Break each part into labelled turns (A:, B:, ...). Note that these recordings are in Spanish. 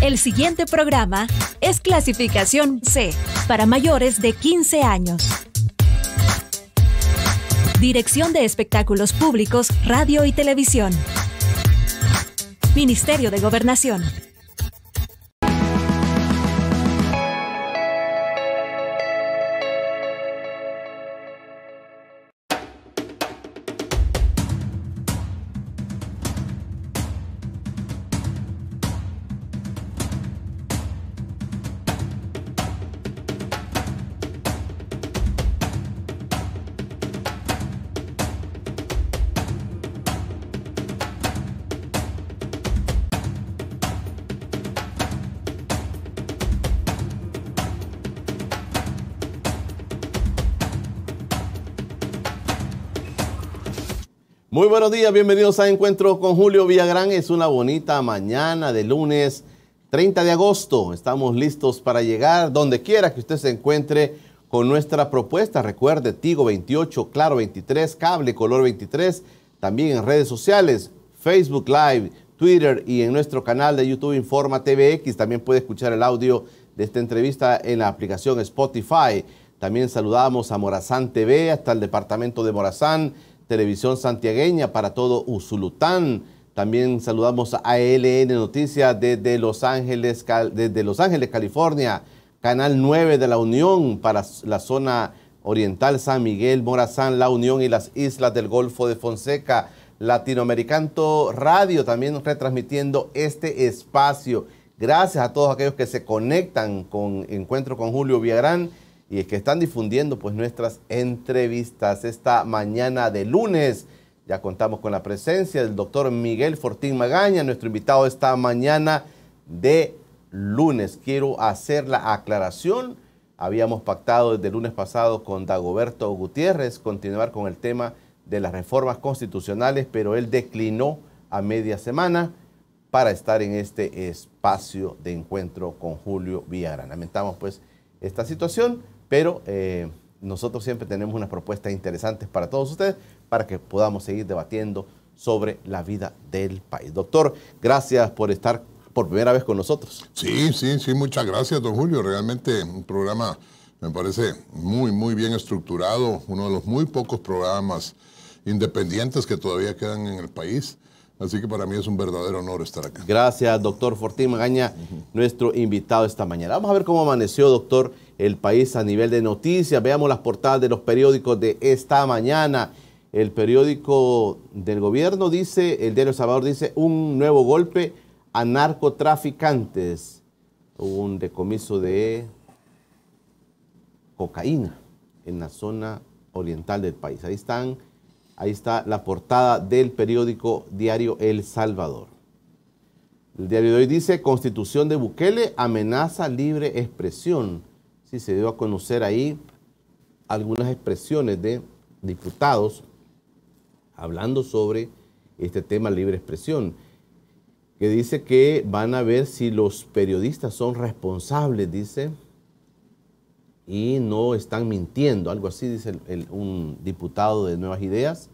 A: El siguiente programa es clasificación C para mayores de 15 años. Dirección de Espectáculos Públicos, Radio y Televisión. Ministerio de Gobernación.
B: Muy buenos días, bienvenidos a Encuentro con Julio Villagrán. Es una bonita mañana de lunes 30 de agosto. Estamos listos para llegar donde quiera que usted se encuentre con nuestra propuesta. Recuerde, Tigo 28, Claro 23, Cable Color 23, también en redes sociales, Facebook Live, Twitter y en nuestro canal de YouTube Informa TVX. También puede escuchar el audio de esta entrevista en la aplicación Spotify. También saludamos a Morazán TV, hasta el departamento de Morazán Televisión Santiagueña para todo Usulután. También saludamos a LN Noticias desde Los Ángeles, desde Los Ángeles, California. Canal 9 de la Unión para la zona oriental San Miguel, Morazán, La Unión y las islas del Golfo de Fonseca. Latinoamericano Radio también retransmitiendo este espacio. Gracias a todos aquellos que se conectan con Encuentro con Julio Villagrán y es que están difundiendo pues nuestras entrevistas. Esta mañana de lunes ya contamos con la presencia del doctor Miguel Fortín Magaña, nuestro invitado esta mañana de lunes. Quiero hacer la aclaración. Habíamos pactado desde lunes pasado con Dagoberto Gutiérrez continuar con el tema de las reformas constitucionales, pero él declinó a media semana para estar en este espacio de encuentro con Julio Villagrán. Lamentamos pues esta situación pero eh, nosotros siempre tenemos unas propuestas interesantes para todos ustedes para que podamos seguir debatiendo sobre la vida del país. Doctor, gracias por estar por primera vez con nosotros. Sí, sí, sí, muchas gracias, don
C: Julio. Realmente un programa me parece muy, muy bien estructurado, uno de los muy pocos programas independientes que todavía quedan en el país. Así que para mí es un
B: verdadero honor estar acá. Gracias, doctor Fortín Magaña, nuestro invitado esta mañana. Vamos a ver cómo amaneció, doctor, el país a nivel de noticias. Veamos las portadas de los periódicos de esta mañana. El periódico del gobierno dice, el diario El Salvador dice, un nuevo golpe a narcotraficantes. Hubo un decomiso de cocaína en la zona oriental del país. Ahí están, ahí está la portada del periódico diario El Salvador. El diario de hoy dice, Constitución de Bukele amenaza libre expresión sí, se dio a conocer ahí algunas expresiones de diputados hablando sobre este tema libre expresión, que dice que van a ver si los periodistas son responsables, dice, y no están mintiendo, algo así dice un diputado de Nuevas Ideas,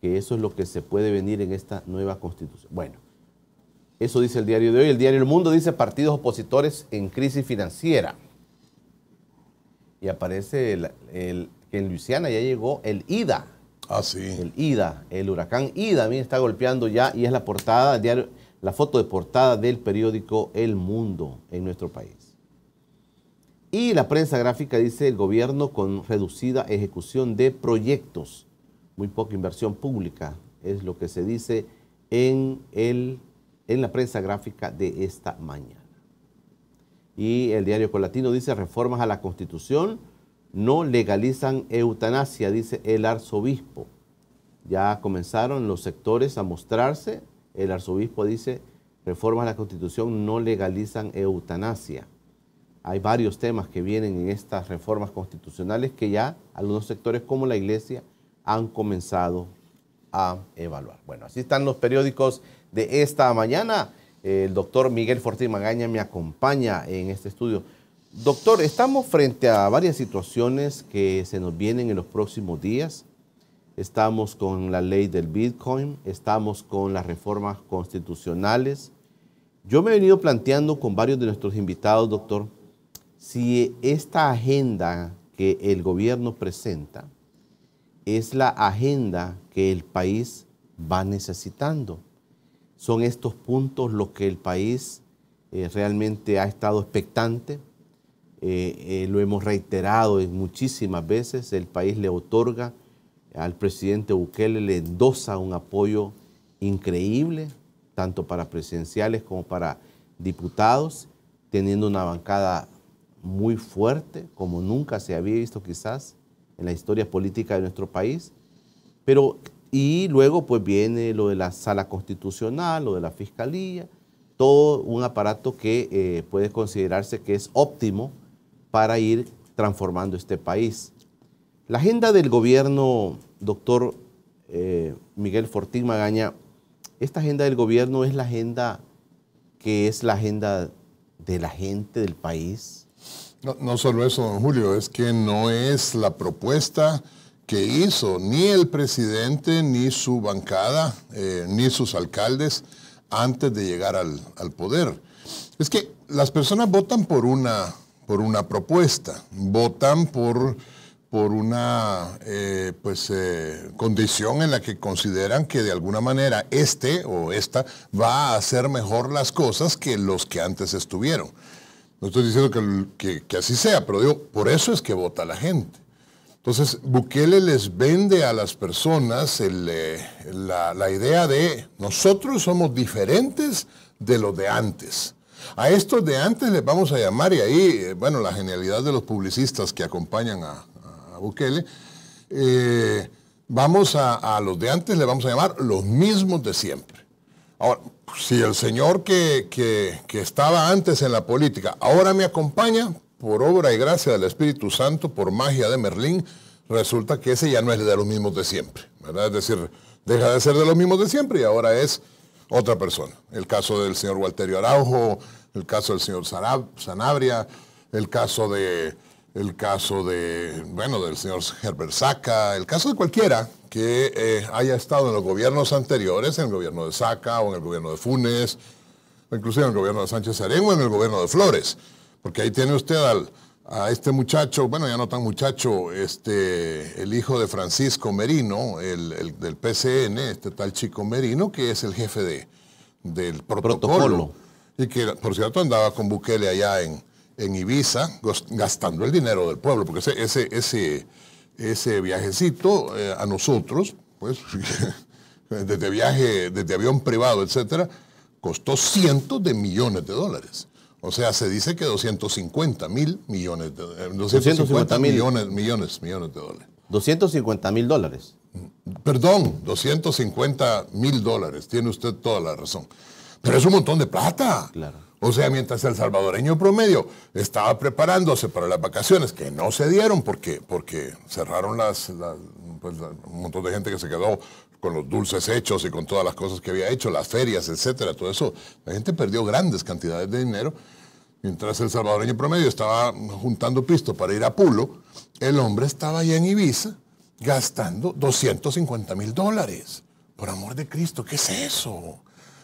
B: que eso es lo que se puede venir en esta nueva constitución. Bueno, eso dice el diario de hoy. El diario El Mundo dice partidos opositores en crisis financiera y aparece el, que en Luisiana ya llegó el IDA. Ah, sí. El IDA, el huracán IDA, también está golpeando ya y es la portada, diario, la foto de portada del periódico El Mundo en nuestro país. Y la prensa gráfica dice el gobierno con reducida ejecución de proyectos, muy poca inversión pública, es lo que se dice en, el, en la prensa gráfica de esta mañana y el diario Colatino dice reformas a la constitución no legalizan eutanasia, dice el arzobispo. Ya comenzaron los sectores a mostrarse, el arzobispo dice reformas a la constitución no legalizan eutanasia. Hay varios temas que vienen en estas reformas constitucionales que ya algunos sectores como la iglesia han comenzado a evaluar. Bueno, así están los periódicos de esta mañana. El doctor Miguel Fortín Magaña me acompaña en este estudio. Doctor, estamos frente a varias situaciones que se nos vienen en los próximos días. Estamos con la ley del Bitcoin, estamos con las reformas constitucionales. Yo me he venido planteando con varios de nuestros invitados, doctor, si esta agenda que el gobierno presenta es la agenda que el país va necesitando. Son estos puntos los que el país eh, realmente ha estado expectante. Eh, eh, lo hemos reiterado muchísimas veces, el país le otorga al presidente Bukele, le endosa un apoyo increíble, tanto para presidenciales como para diputados, teniendo una bancada muy fuerte, como nunca se había visto quizás en la historia política de nuestro país. Pero y luego pues viene lo de la sala constitucional, lo de la fiscalía, todo un aparato que eh, puede considerarse que es óptimo para ir transformando este país. La agenda del gobierno, doctor eh, Miguel Fortín Magaña, esta agenda del gobierno es la agenda que es la agenda de la gente del país.
C: No, no solo eso, don Julio, es que no es la propuesta que hizo ni el presidente, ni su bancada, eh, ni sus alcaldes antes de llegar al, poder. Es que las personas votan por una, por una propuesta, votan por, por una eh, pues, eh, condición en la que consideran que de alguna manera este o esta va a hacer mejor las cosas que los que antes estuvieron. No estoy diciendo que, que, que así sea, pero digo, por eso es que vota la gente. Entonces, Bukele les vende a las personas eh, la, idea de nosotros somos diferentes de los de antes. A estos de antes les vamos a llamar, y ahí, eh, bueno, la genialidad de los publicistas que acompañan a, Bukele, eh, vamos a, los de antes le vamos a llamar los mismos de siempre. Ahora, si el señor que estaba antes en la política ahora me acompaña, por obra y gracia del Espíritu Santo, por magia de Merlín, resulta que ese ya no es de los mismos de siempre, ¿verdad? Es decir, deja de ser de los mismos de siempre y ahora es otra persona. El caso del señor Walterio Araujo, el caso del señor Sanabria, el caso de el caso de, bueno, del señor Herbert Saca, el caso de cualquiera que eh, haya estado en los gobiernos anteriores, en el gobierno de Saca o en el gobierno de Funes, o inclusive en el gobierno de Sánchez Arengo o en el gobierno de Flores. Porque ahí tiene usted al, a este muchacho, bueno, ya no tan muchacho, este, el hijo de Francisco Merino, el, del PCN, este tal chico Merino, que es el jefe de, del protocolo, Y que, por cierto, andaba con Bukele allá en, en Ibiza, gastando el dinero del pueblo, porque ese, ese, ese, ese viajecito eh, a nosotros, pues, desde viaje, desde avión privado, etcétera, costó cientos de millones de dólares. O sea, se dice que 250 mil millones de dólares, 250 eh, millones, millones, de dólares.
B: 250
C: mil dólares. Perdón, 250 mil dólares. Tiene usted toda la razón. Pero es un montón de plata. O sea, mientras el salvadoreño promedio estaba preparándose para las vacaciones, que no se dieron porque, porque cerraron pues, un montón de gente que se quedó con los dulces hechos y con todas las cosas que había hecho, las ferias, etcétera, todo eso, la gente perdió grandes cantidades de dinero. Mientras el salvadoreño promedio estaba juntando pisto para ir a Pulo, el hombre estaba allá en Ibiza gastando 250 mil dólares. Por amor de Cristo, ¿qué es eso?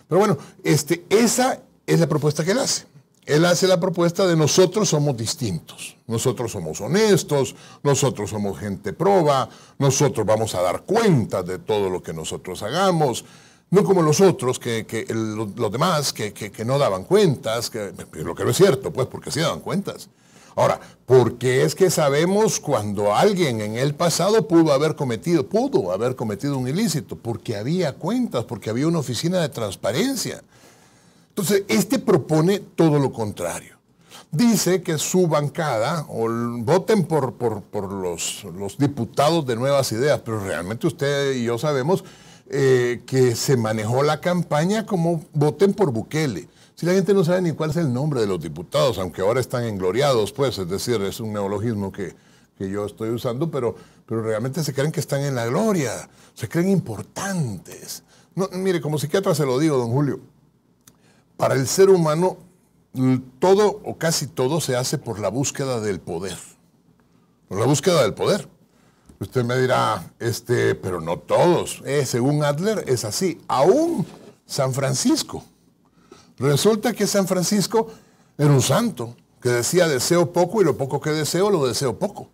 C: Pero bueno, este, esa es la propuesta que él hace. Él hace la propuesta de nosotros somos distintos, nosotros somos honestos, nosotros somos gente proba, nosotros vamos a dar cuenta de todo lo que nosotros hagamos. No como los otros, que, los demás, que, no daban cuentas, que, lo que no es cierto, pues, porque sí daban cuentas. Ahora, porque es que sabemos cuando alguien en el pasado pudo haber cometido, pudo haber cometido un ilícito, porque había cuentas, porque había una oficina de transparencia. Entonces, este propone todo lo contrario. Dice que su bancada, o voten por, por, los, los diputados de nuevas ideas, pero realmente usted y yo sabemos eh, que se manejó la campaña como voten por Bukele. Si la gente no sabe ni cuál es el nombre de los diputados, aunque ahora están engloriados, pues, es decir, es un neologismo que, que yo estoy usando, pero, pero realmente se creen que están en la gloria, se creen importantes. No, mire, como psiquiatra se lo digo, don Julio, para el ser humano todo o casi todo se hace por la búsqueda del poder. Por la búsqueda del poder. Usted me dirá, este, pero no todos. Eh, según Adler es así. Aún San Francisco. Resulta que San Francisco era un santo que decía deseo poco y lo poco que deseo lo deseo poco.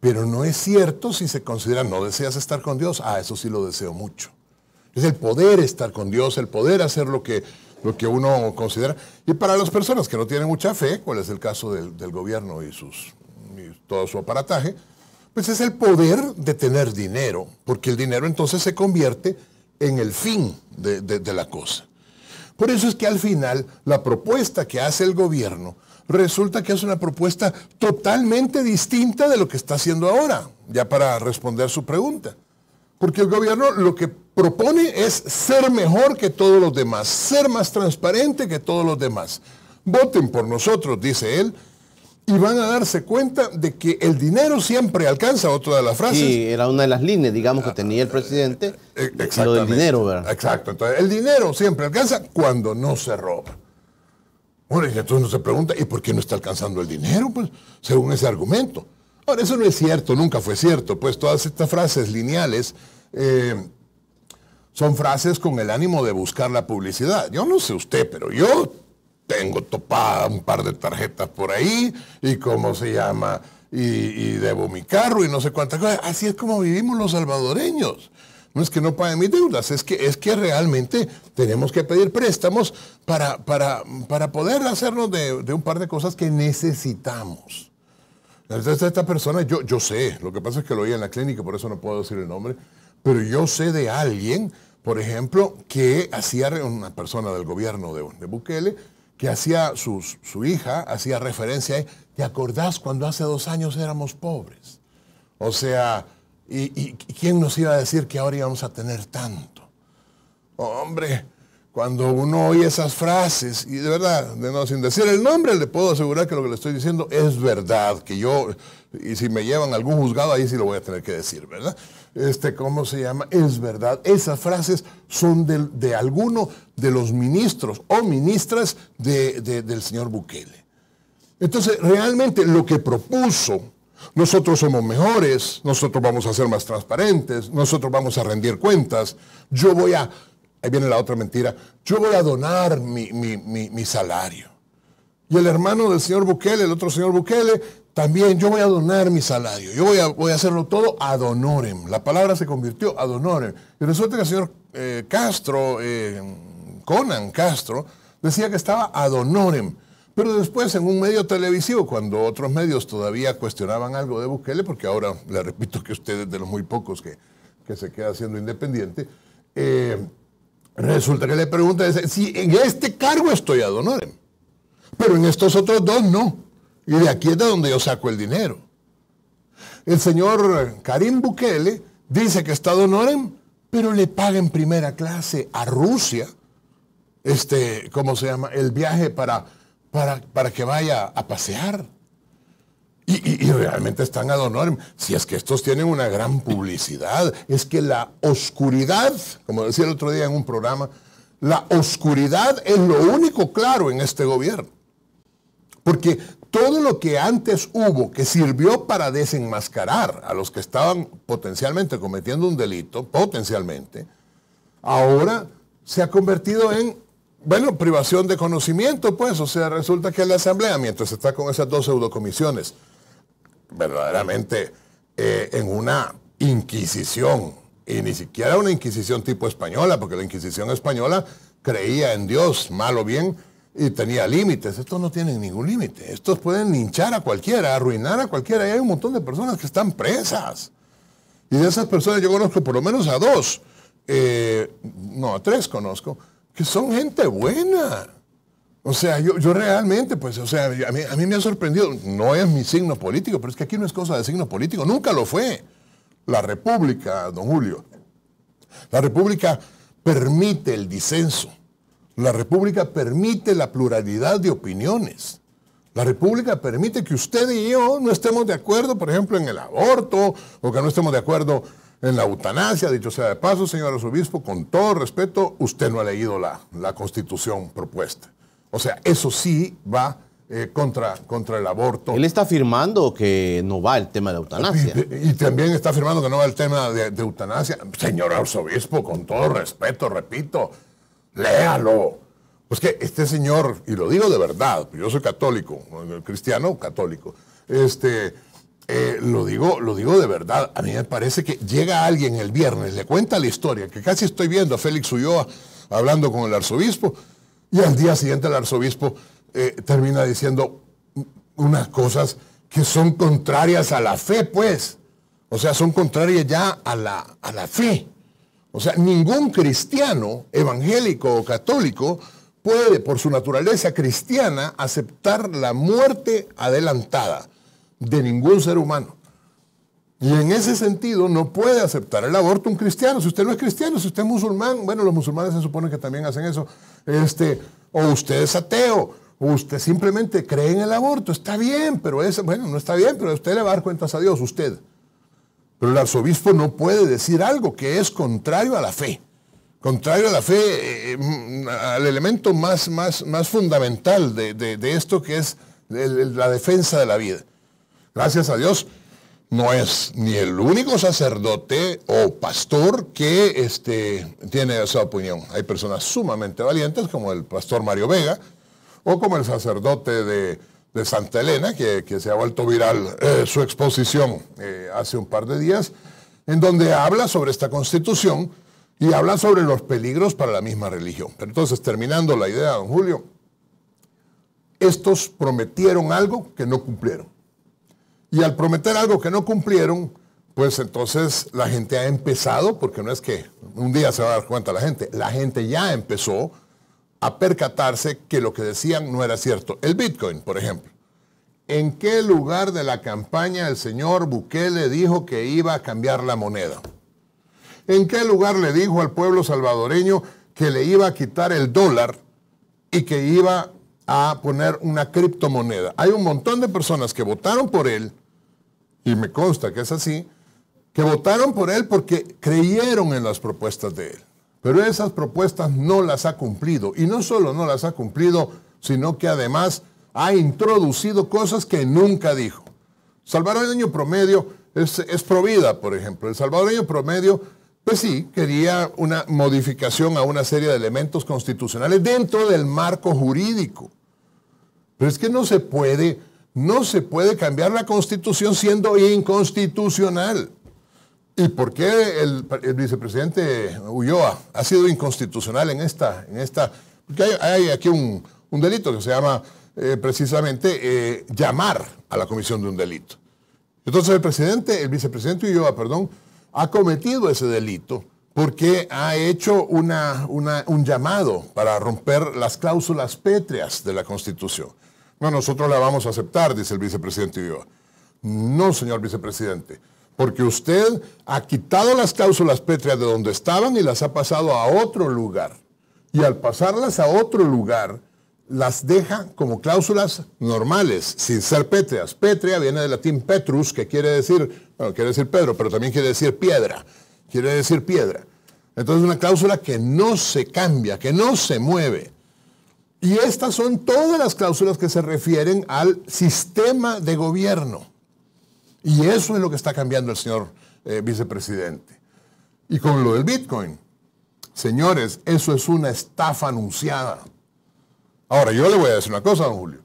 C: Pero no es cierto si se considera no deseas estar con Dios. Ah, eso sí lo deseo mucho. Es el poder estar con Dios, el poder hacer lo que, lo que uno considera. Y para las personas que no tienen mucha fe, cuál es el caso del, gobierno y, sus, y todo su aparataje, pues es el poder de tener dinero, porque el dinero entonces se convierte en el fin de, la cosa. Por eso es que al final la propuesta que hace el gobierno resulta que es una propuesta totalmente distinta de lo que está haciendo ahora, ya para responder su pregunta. Porque el gobierno lo que propone es ser mejor que todos los demás, ser más transparente que todos los demás. Voten por nosotros, dice él, y van a darse cuenta de que el dinero siempre alcanza, otra de las frases. Sí,
B: era una de las líneas, digamos, que ah, tenía el presidente, eh, eh, lo del dinero, ¿verdad? Exacto, entonces el
C: dinero siempre alcanza cuando no se roba. Bueno, y entonces uno se pregunta, ¿y por qué no está alcanzando el dinero? Pues, según ese argumento. Ahora, eso no es cierto, nunca fue cierto, pues todas estas frases lineales eh, son frases con el ánimo de buscar la publicidad. Yo no sé usted, pero yo tengo topada un par de tarjetas por ahí y cómo se llama y, debo mi carro y no sé cuántas cosas. Así es como vivimos los salvadoreños. No es que no paguen mis deudas, es que, es que realmente tenemos que pedir préstamos para, para, para poder hacernos de, un par de cosas que necesitamos. Entonces esta persona, yo, yo sé, lo que pasa es que lo oí en la clínica, por eso no puedo decir el nombre, pero yo sé de alguien, por ejemplo, que hacía una persona del gobierno de, de Bukele, que hacía su hija, hacía referencia a, ¿te acordás cuando hace dos años éramos pobres? O sea, ¿y, quién nos iba a decir que ahora íbamos a tener tanto? hombre, cuando uno oye esas frases, y de verdad, de no, sin decir el nombre, le puedo asegurar que lo que le estoy diciendo es verdad, que yo, y si me llevan algún juzgado, ahí sí lo voy a tener que decir, ¿verdad? Este, ¿cómo se llama? Es verdad. Esas frases son de, alguno de los ministros o ministras del señor Bukele. Entonces, realmente lo que propuso nosotros somos mejores, nosotros vamos a ser más transparentes, nosotros vamos a rendir cuentas, yo voy a Ahí viene la otra mentira. Yo voy a donar mi, salario. Y el hermano del señor Bukele, el otro señor Bukele, también yo voy a donar mi salario. Yo voy a, hacerlo todo ad honorem. La palabra se convirtió ad honorem. Y resulta que el señor eh, Castro, eh, Conan Castro, decía que estaba ad honorem. Pero después en un medio televisivo, cuando otros medios todavía cuestionaban algo de Bukele, porque ahora le repito que usted es de los muy pocos que, que se queda siendo independiente, eh, Resulta que le pregunta, si en este cargo estoy a Donorem, pero en estos otros dos no. Y de aquí es de donde yo saco el dinero. El señor Karim Bukele dice que está a Donorem, pero le paga en primera clase a Rusia, este, ¿cómo se llama? El viaje para, para que vaya a pasear. Y, realmente están a honorem. Si es que estos tienen una gran publicidad, es que la oscuridad, como decía el otro día en un programa, la oscuridad es lo único claro en este gobierno. Porque todo lo que antes hubo que sirvió para desenmascarar a los que estaban potencialmente cometiendo un delito, potencialmente, ahora se ha convertido en bueno, privación de conocimiento, pues, o sea, resulta que la Asamblea, mientras está con esas dos pseudocomisiones, verdaderamente eh, en una inquisición, y ni siquiera una inquisición tipo española, porque la inquisición española creía en Dios, mal o bien, y tenía límites. Estos no tienen ningún límite. Estos pueden hinchar a cualquiera, arruinar a cualquiera. Y hay un montón de personas que están presas. Y de esas personas yo conozco por lo menos a dos, eh, no, a tres conozco, que son gente buena. O sea, yo, realmente, pues, o sea, a mí, me ha sorprendido, no es mi signo político, pero es que aquí no es cosa de signo político, nunca lo fue. La República, don Julio, la República permite el disenso, la República permite la pluralidad de opiniones. La República permite que usted y yo no estemos de acuerdo, por ejemplo, en el aborto o que no estemos de acuerdo en la eutanasia. Dicho sea de paso, señor arzobispo, con todo respeto, usted no ha leído la constitución propuesta. O sea, eso sí va eh, contra, contra el aborto. Él está afirmando que no va el tema de eutanasia. Y, también está afirmando que no va el tema de, eutanasia. Señor arzobispo, con todo respeto, repito, léalo. Pues que este señor, y lo digo de verdad, pues yo soy católico, cristiano católico, este, eh, lo, digo, lo digo de verdad, a mí me parece que llega alguien el viernes, le cuenta la historia, que casi estoy viendo a Félix Ulloa hablando con el arzobispo, y al día siguiente el arzobispo eh, termina diciendo unas cosas que son contrarias a la fe, pues. O sea, son contrarias ya a la, a la fe. O sea, ningún cristiano, evangélico o católico, puede, por su naturaleza cristiana, aceptar la muerte adelantada de ningún ser humano. Y en ese sentido no puede aceptar el aborto un cristiano. Si usted no es cristiano, si usted es musulmán, bueno, los musulmanes se supone que también hacen eso, este, o usted es ateo, o usted simplemente cree en el aborto, está bien, pero es, bueno, no está bien, pero usted le va a dar cuentas a Dios, usted. Pero el arzobispo no puede decir algo que es contrario a la fe, contrario a la fe, eh, eh, al elemento más, más, más fundamental de, esto que es la defensa de la vida. Gracias a Dios, no es ni el único sacerdote o pastor que este, tiene esa opinión. Hay personas sumamente valientes, como el pastor Mario Vega, o como el sacerdote de, Santa Elena, que, se ha vuelto viral eh, su exposición eh, hace un par de días, en donde habla sobre esta constitución y habla sobre los peligros para la misma religión. entonces, terminando la idea, don Julio, estos prometieron algo que no cumplieron. Y al prometer algo que no cumplieron, pues entonces la gente ha empezado, porque no es que un día se va a dar cuenta la gente, la gente ya empezó a percatarse que lo que decían no era cierto. El Bitcoin, por ejemplo. ¿En qué lugar de la campaña el señor Bukele dijo que iba a cambiar la moneda? ¿En qué lugar le dijo al pueblo salvadoreño que le iba a quitar el dólar y que iba a poner una criptomoneda? Hay un montón de personas que votaron por él, y me consta que es así, que votaron por él porque creyeron en las propuestas de él. Pero esas propuestas no las ha cumplido. Y no solo no las ha cumplido, sino que además ha introducido cosas que nunca dijo. Año promedio es, es provida, por ejemplo. El salvadoreño promedio pues sí, quería una modificación a una serie de elementos constitucionales dentro del marco jurídico. Pero es que no se puede no se puede cambiar la constitución siendo inconstitucional. ¿Y por qué el, vicepresidente Ulloa ha sido inconstitucional en esta? En esta porque hay, aquí un, delito que se llama eh, precisamente eh, llamar a la comisión de un delito. Entonces el presidente, el vicepresidente Ulloa, perdón, ha cometido ese delito porque ha hecho un llamado para romper las cláusulas pétreas de la Constitución nosotros la vamos a aceptar, dice el vicepresidente Ulloa. No, señor vicepresidente, porque usted ha quitado las cláusulas pétreas de donde estaban y las ha pasado a otro lugar. Y al pasarlas a otro lugar, las deja como cláusulas normales, sin ser pétreas. Pétrea viene del latín petrus, que quiere decir, bueno, quiere decir Pedro, pero también quiere decir piedra. Quiere decir piedra. Entonces una cláusula que no se cambia, que no se mueve. Y estas son todas las cláusulas que se refieren al sistema de gobierno. Y eso es lo que está cambiando el señor eh, vicepresidente. Y con lo del Bitcoin, señores, eso es una estafa anunciada. Ahora, yo le voy a decir una cosa, don Julio.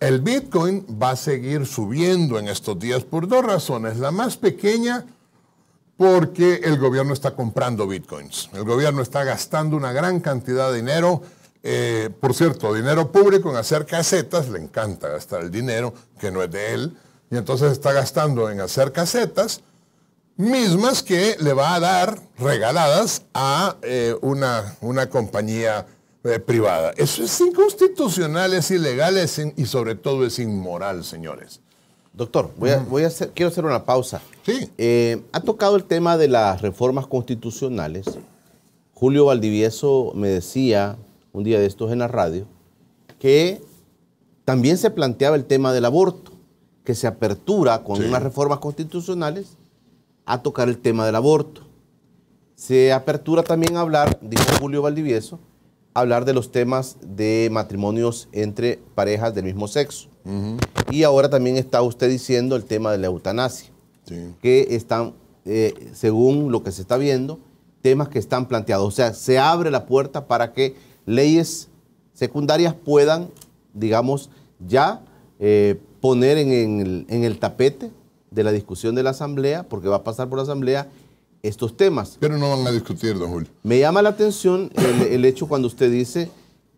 C: El Bitcoin va a seguir subiendo en estos días por dos razones. La más pequeña, porque el gobierno está comprando Bitcoins. El gobierno está gastando una gran cantidad de dinero eh, por cierto, dinero público en hacer casetas, le encanta gastar el dinero que no es de él, y entonces está gastando en hacer casetas, mismas que le va a dar regaladas a eh, una, una, compañía eh, privada. Eso es inconstitucional, es ilegal y sobre todo es
B: inmoral, señores. Doctor, voy a, quiero hacer una pausa. Sí. ha tocado el tema de las reformas constitucionales. Julio Valdivieso me decía un día de estos en la radio, que también se planteaba el tema del aborto, que se apertura con unas reformas constitucionales a tocar el tema del aborto. Se apertura también a hablar, dijo Julio Valdivieso, a hablar de los temas de matrimonios entre parejas del mismo sexo. Y ahora también está usted diciendo el tema de la eutanasia, que están, eh, según lo que se está viendo, temas que están planteados. O sea, se abre la puerta para que leyes secundarias puedan, digamos, ya eh, poner en, el, tapete de la discusión de la Asamblea, porque va a pasar por la Asamblea estos temas. Pero no van a discutir, don Julio. Me llama la atención el, hecho cuando usted dice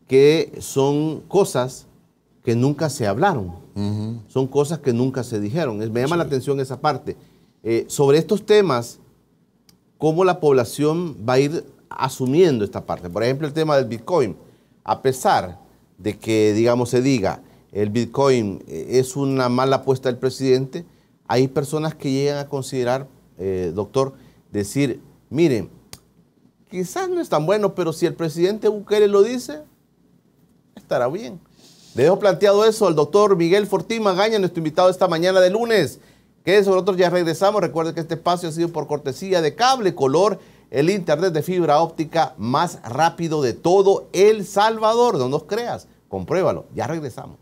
B: que son cosas que nunca se hablaron, son cosas que nunca se dijeron. Me llama la atención esa parte. Eh, sobre estos temas, ¿cómo la población va a ir asumiendo esta parte. Por ejemplo, el tema del Bitcoin. A pesar de que, digamos, se diga el Bitcoin eh, es una mala apuesta del presidente, hay personas que llegan a considerar, eh, doctor, decir, miren, quizás no es tan bueno, pero si el presidente Bukele lo dice, estará bien. Le dejo planteado eso al doctor Miguel Fortín Magaña, nuestro invitado esta mañana de lunes. Que eso, nosotros, ya regresamos. Recuerden que este espacio ha sido por cortesía de cable color el internet de fibra óptica más rápido de todo El Salvador. No nos creas, compruébalo. Ya regresamos.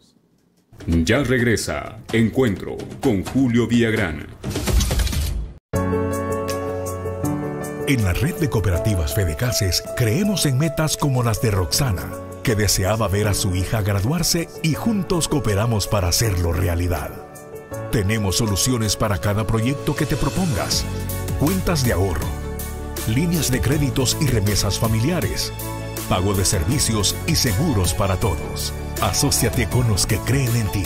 A: Ya regresa Encuentro con Julio Villagrán. En la red de cooperativas Fedecases creemos en metas como las de Roxana, que deseaba ver a su hija graduarse y juntos cooperamos para hacerlo realidad. Tenemos soluciones para cada proyecto que te propongas. Cuentas de ahorro líneas de créditos y remesas familiares, pago de servicios y seguros para todos. Asociate con los que creen en ti.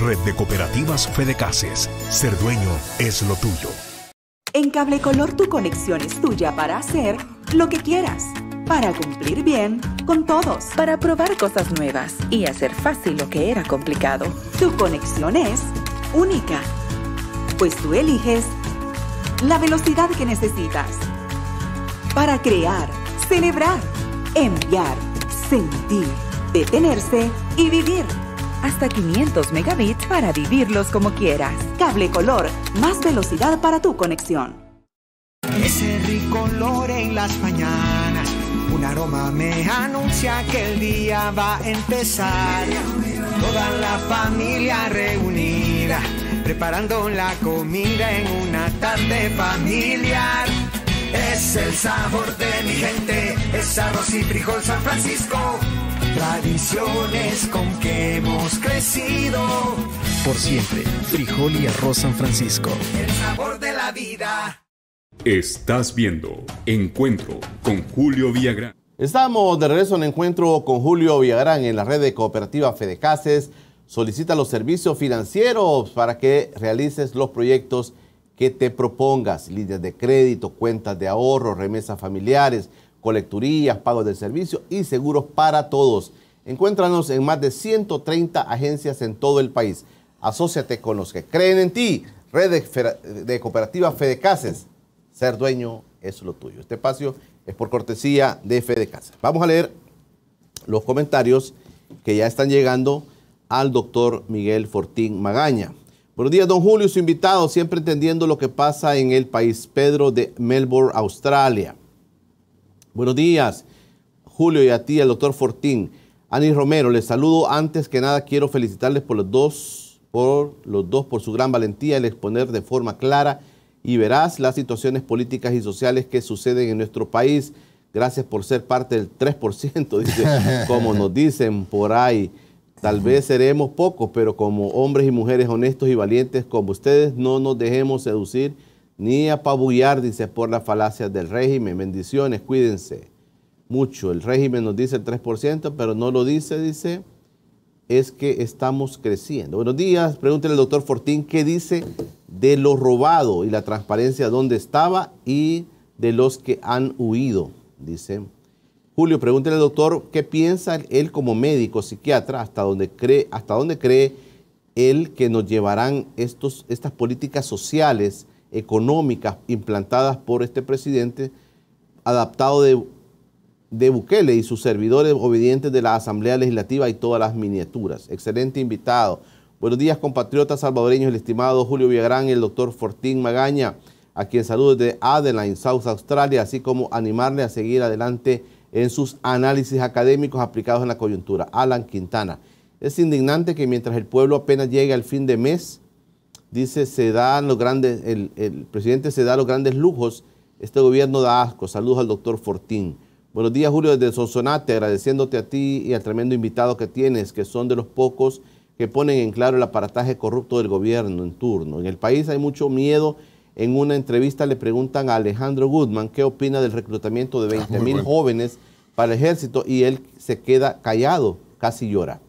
A: Red de Cooperativas Fedecases. Ser dueño es lo tuyo. En Cable Color tu conexión es tuya para hacer lo que quieras, para cumplir bien con todos, para probar cosas nuevas y hacer fácil lo que era complicado. Tu conexión es única, pues tú eliges la velocidad que necesitas para crear, celebrar, enviar, sentir, detenerse y vivir. Hasta 500 megabits para vivirlos como quieras. Cable color, más velocidad para tu conexión. Ese rico olor en las mañanas, un aroma me anuncia que el día va a empezar. Toda la familia reunida, preparando la comida en una tarde familiar es el sabor de mi gente, es arroz y frijol San Francisco. Tradiciones con que hemos crecido. Por siempre, frijol y arroz San Francisco. El sabor de la vida. Estás viendo Encuentro con
B: Julio Villagrán. Estamos de regreso en Encuentro con Julio Villagrán en la red de cooperativa Fedecases. Solicita los servicios financieros para que realices los proyectos que te propongas, líneas de crédito, cuentas de ahorro, remesas familiares, colecturías, pagos de servicio y seguros para todos. Encuéntranos en más de 130 agencias en todo el país. Asociate con los que creen en ti. Red de, de Cooperativa Fedecases. Ser dueño es lo tuyo. Este espacio es por cortesía de Fedecases. Vamos a leer los comentarios que ya están llegando al doctor Miguel Fortín Magaña. Buenos días, don Julio, su invitado, siempre entendiendo lo que pasa en el país. Pedro de Melbourne, Australia. Buenos días, Julio y a ti, al doctor Fortín. Ani Romero, les saludo. Antes que nada, quiero felicitarles por los dos, por los dos, por su gran valentía el exponer de forma clara y veraz las situaciones políticas y sociales que suceden en nuestro país. Gracias por ser parte del 3%, como nos dicen por ahí. Tal vez seremos pocos, pero como hombres y mujeres honestos y valientes como ustedes, no nos dejemos seducir ni apabullar, dice, por las falacias del régimen. Bendiciones, cuídense mucho. El régimen nos dice el 3%, pero no lo dice, dice, es que estamos creciendo. Buenos días, pregúntele al doctor Fortín qué dice de lo robado y la transparencia dónde estaba y de los que han huido, dice. Julio, pregúntele al doctor qué piensa él como médico, psiquiatra, hasta dónde cree, hasta cree él que nos llevarán estos, estas políticas sociales, económicas implantadas por este presidente, adaptado de, de Bukele y sus servidores obedientes de la Asamblea Legislativa y todas las miniaturas. Excelente invitado. Buenos días, compatriotas salvadoreños, el estimado Julio Villagrán y el doctor Fortín Magaña, a quien saludo desde Adeline, South Australia, así como animarle a seguir adelante en sus análisis académicos aplicados en la coyuntura. Alan Quintana. Es indignante que mientras el pueblo apenas llegue al fin de mes, dice, se dan los grandes, el, el presidente se da los grandes lujos, este gobierno da asco. Saludos al doctor Fortín. Buenos días, Julio, desde Sonsonate, agradeciéndote a ti y al tremendo invitado que tienes, que son de los pocos que ponen en claro el aparataje corrupto del gobierno en turno. En el país hay mucho miedo en una entrevista le preguntan a Alejandro Goodman qué opina del reclutamiento de 20 ah, mil jóvenes para el ejército y él se queda callado, casi llora.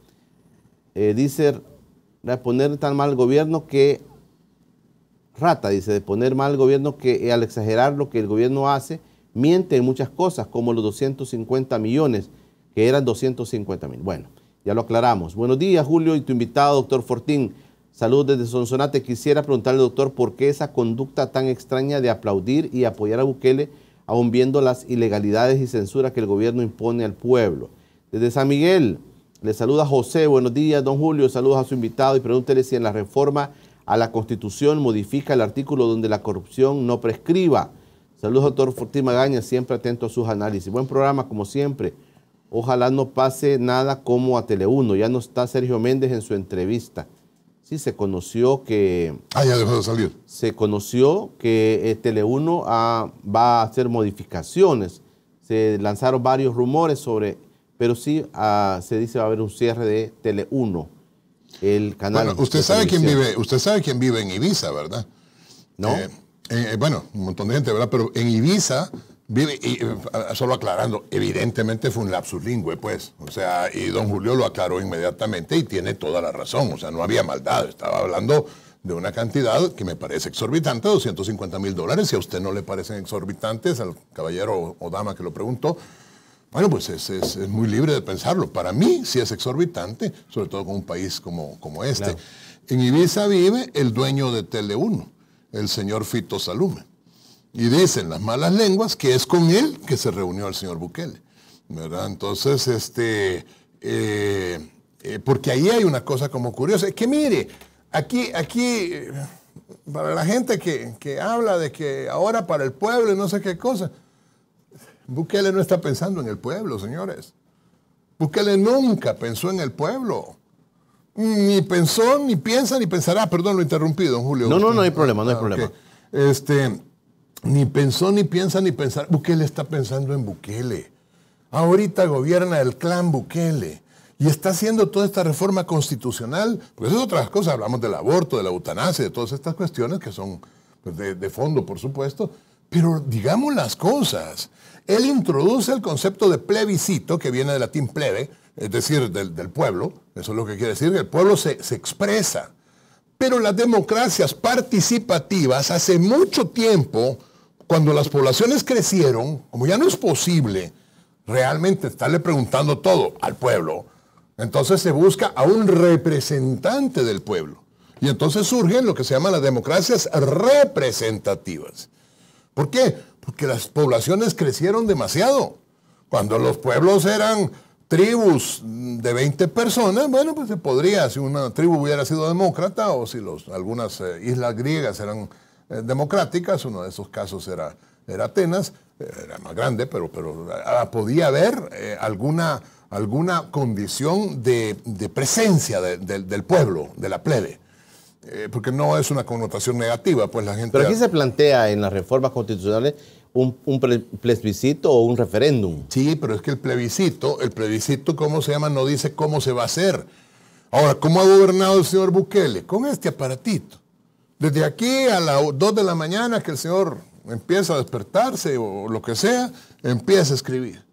B: Eh, dice, de poner tan mal gobierno que, rata, dice, de poner mal gobierno que eh, al exagerar lo que el gobierno hace, miente en muchas cosas, como los 250 millones, que eran 250 mil. Bueno, ya lo aclaramos. Buenos días, Julio, y tu invitado, doctor Fortín. Saludos desde Sonsonate. Quisiera preguntarle, doctor, por qué esa conducta tan extraña de aplaudir y apoyar a Bukele, aún viendo las ilegalidades y censuras que el gobierno impone al pueblo. Desde San Miguel, le saluda José. Buenos días, don Julio. Saludos a su invitado y pregúntele si en la reforma a la Constitución modifica el artículo donde la corrupción no prescriba. Saludos, doctor Fortín Magaña, siempre atento a sus análisis. Buen programa, como siempre. Ojalá no pase nada como a Teleuno Ya no está Sergio Méndez en su entrevista se conoció que... Ah, ya salir. Se conoció que eh, Tele1 ah, va a hacer modificaciones. Se lanzaron varios rumores sobre... Pero sí ah, se dice va a haber un cierre de Tele1, el canal... usted, sabe quién vive,
C: usted sabe quién vive en Ibiza, ¿verdad? No. Eh, eh, bueno, un montón de gente, ¿verdad? Pero en Ibiza Vive, y, eh, solo aclarando, evidentemente fue un lapsus lingüe, pues. O sea, y don Julio lo aclaró inmediatamente y tiene toda la razón. O sea, no había maldad. Estaba hablando de una cantidad que me parece exorbitante, 250 mil dólares. Si a usted no le parecen exorbitantes, al caballero o dama que lo preguntó, bueno, pues es, muy libre de pensarlo. Para mí sí es exorbitante, sobre todo con un país como, como este. En Ibiza vive el dueño de Tele1, el señor Fito Salume. Y dicen las malas lenguas que es con él que se reunió el señor Bukele. ¿Verdad? Entonces, este, eh, eh, porque ahí hay una cosa como curiosa. que mire, aquí, aquí, eh, para la gente que, habla de que ahora para el pueblo y no sé qué cosa, Bukele no está pensando en el pueblo, señores. Bukele nunca pensó en el pueblo. Ni pensó, ni piensa, ni pensará. Perdón, lo interrumpí, don Julio. No, no, no hay problema, no hay ah, problema. Este, ni pensó, ni piensa, ni pensar. Bukele está pensando en Bukele. Ahorita gobierna el clan Bukele. Y está haciendo toda esta reforma constitucional, Pues es otra cosa. hablamos del aborto, de la eutanasia, de todas estas cuestiones que son pues, de, fondo, por supuesto, pero digamos las cosas. Él introduce el concepto de plebiscito, que viene del latín plebe, es decir, del, pueblo. Eso es lo que quiere decir, que el pueblo se, se, expresa. Pero las democracias participativas hace mucho tiempo cuando las poblaciones crecieron, como ya no es posible realmente estarle preguntando todo al pueblo, entonces se busca a un representante del pueblo. Y entonces surgen lo que se llaman las democracias representativas. ¿Por qué? Porque las poblaciones crecieron demasiado. Cuando los pueblos eran tribus de 20 personas, bueno, pues se podría, si una tribu hubiera sido demócrata o si algunas eh, islas griegas eran eh, democráticas, uno de esos casos era, era Atenas, eh, era más grande, pero, pero ah, podía haber eh, alguna, alguna condición de, presencia del pueblo, de la plebe. porque no es una connotación negativa, pues la gente... Pero aquí
B: se plantea en las reformas constitucionales un, un plebiscito o un referéndum. Sí, pero es que el plebiscito, el
C: plebiscito, ¿cómo se llama? No dice cómo se va a hacer. Ahora, ¿cómo ha gobernado el señor Bukele? Con este aparatito. Desde aquí a las 2 de la mañana que el Señor empieza a despertarse o lo que sea, empieza a escribir.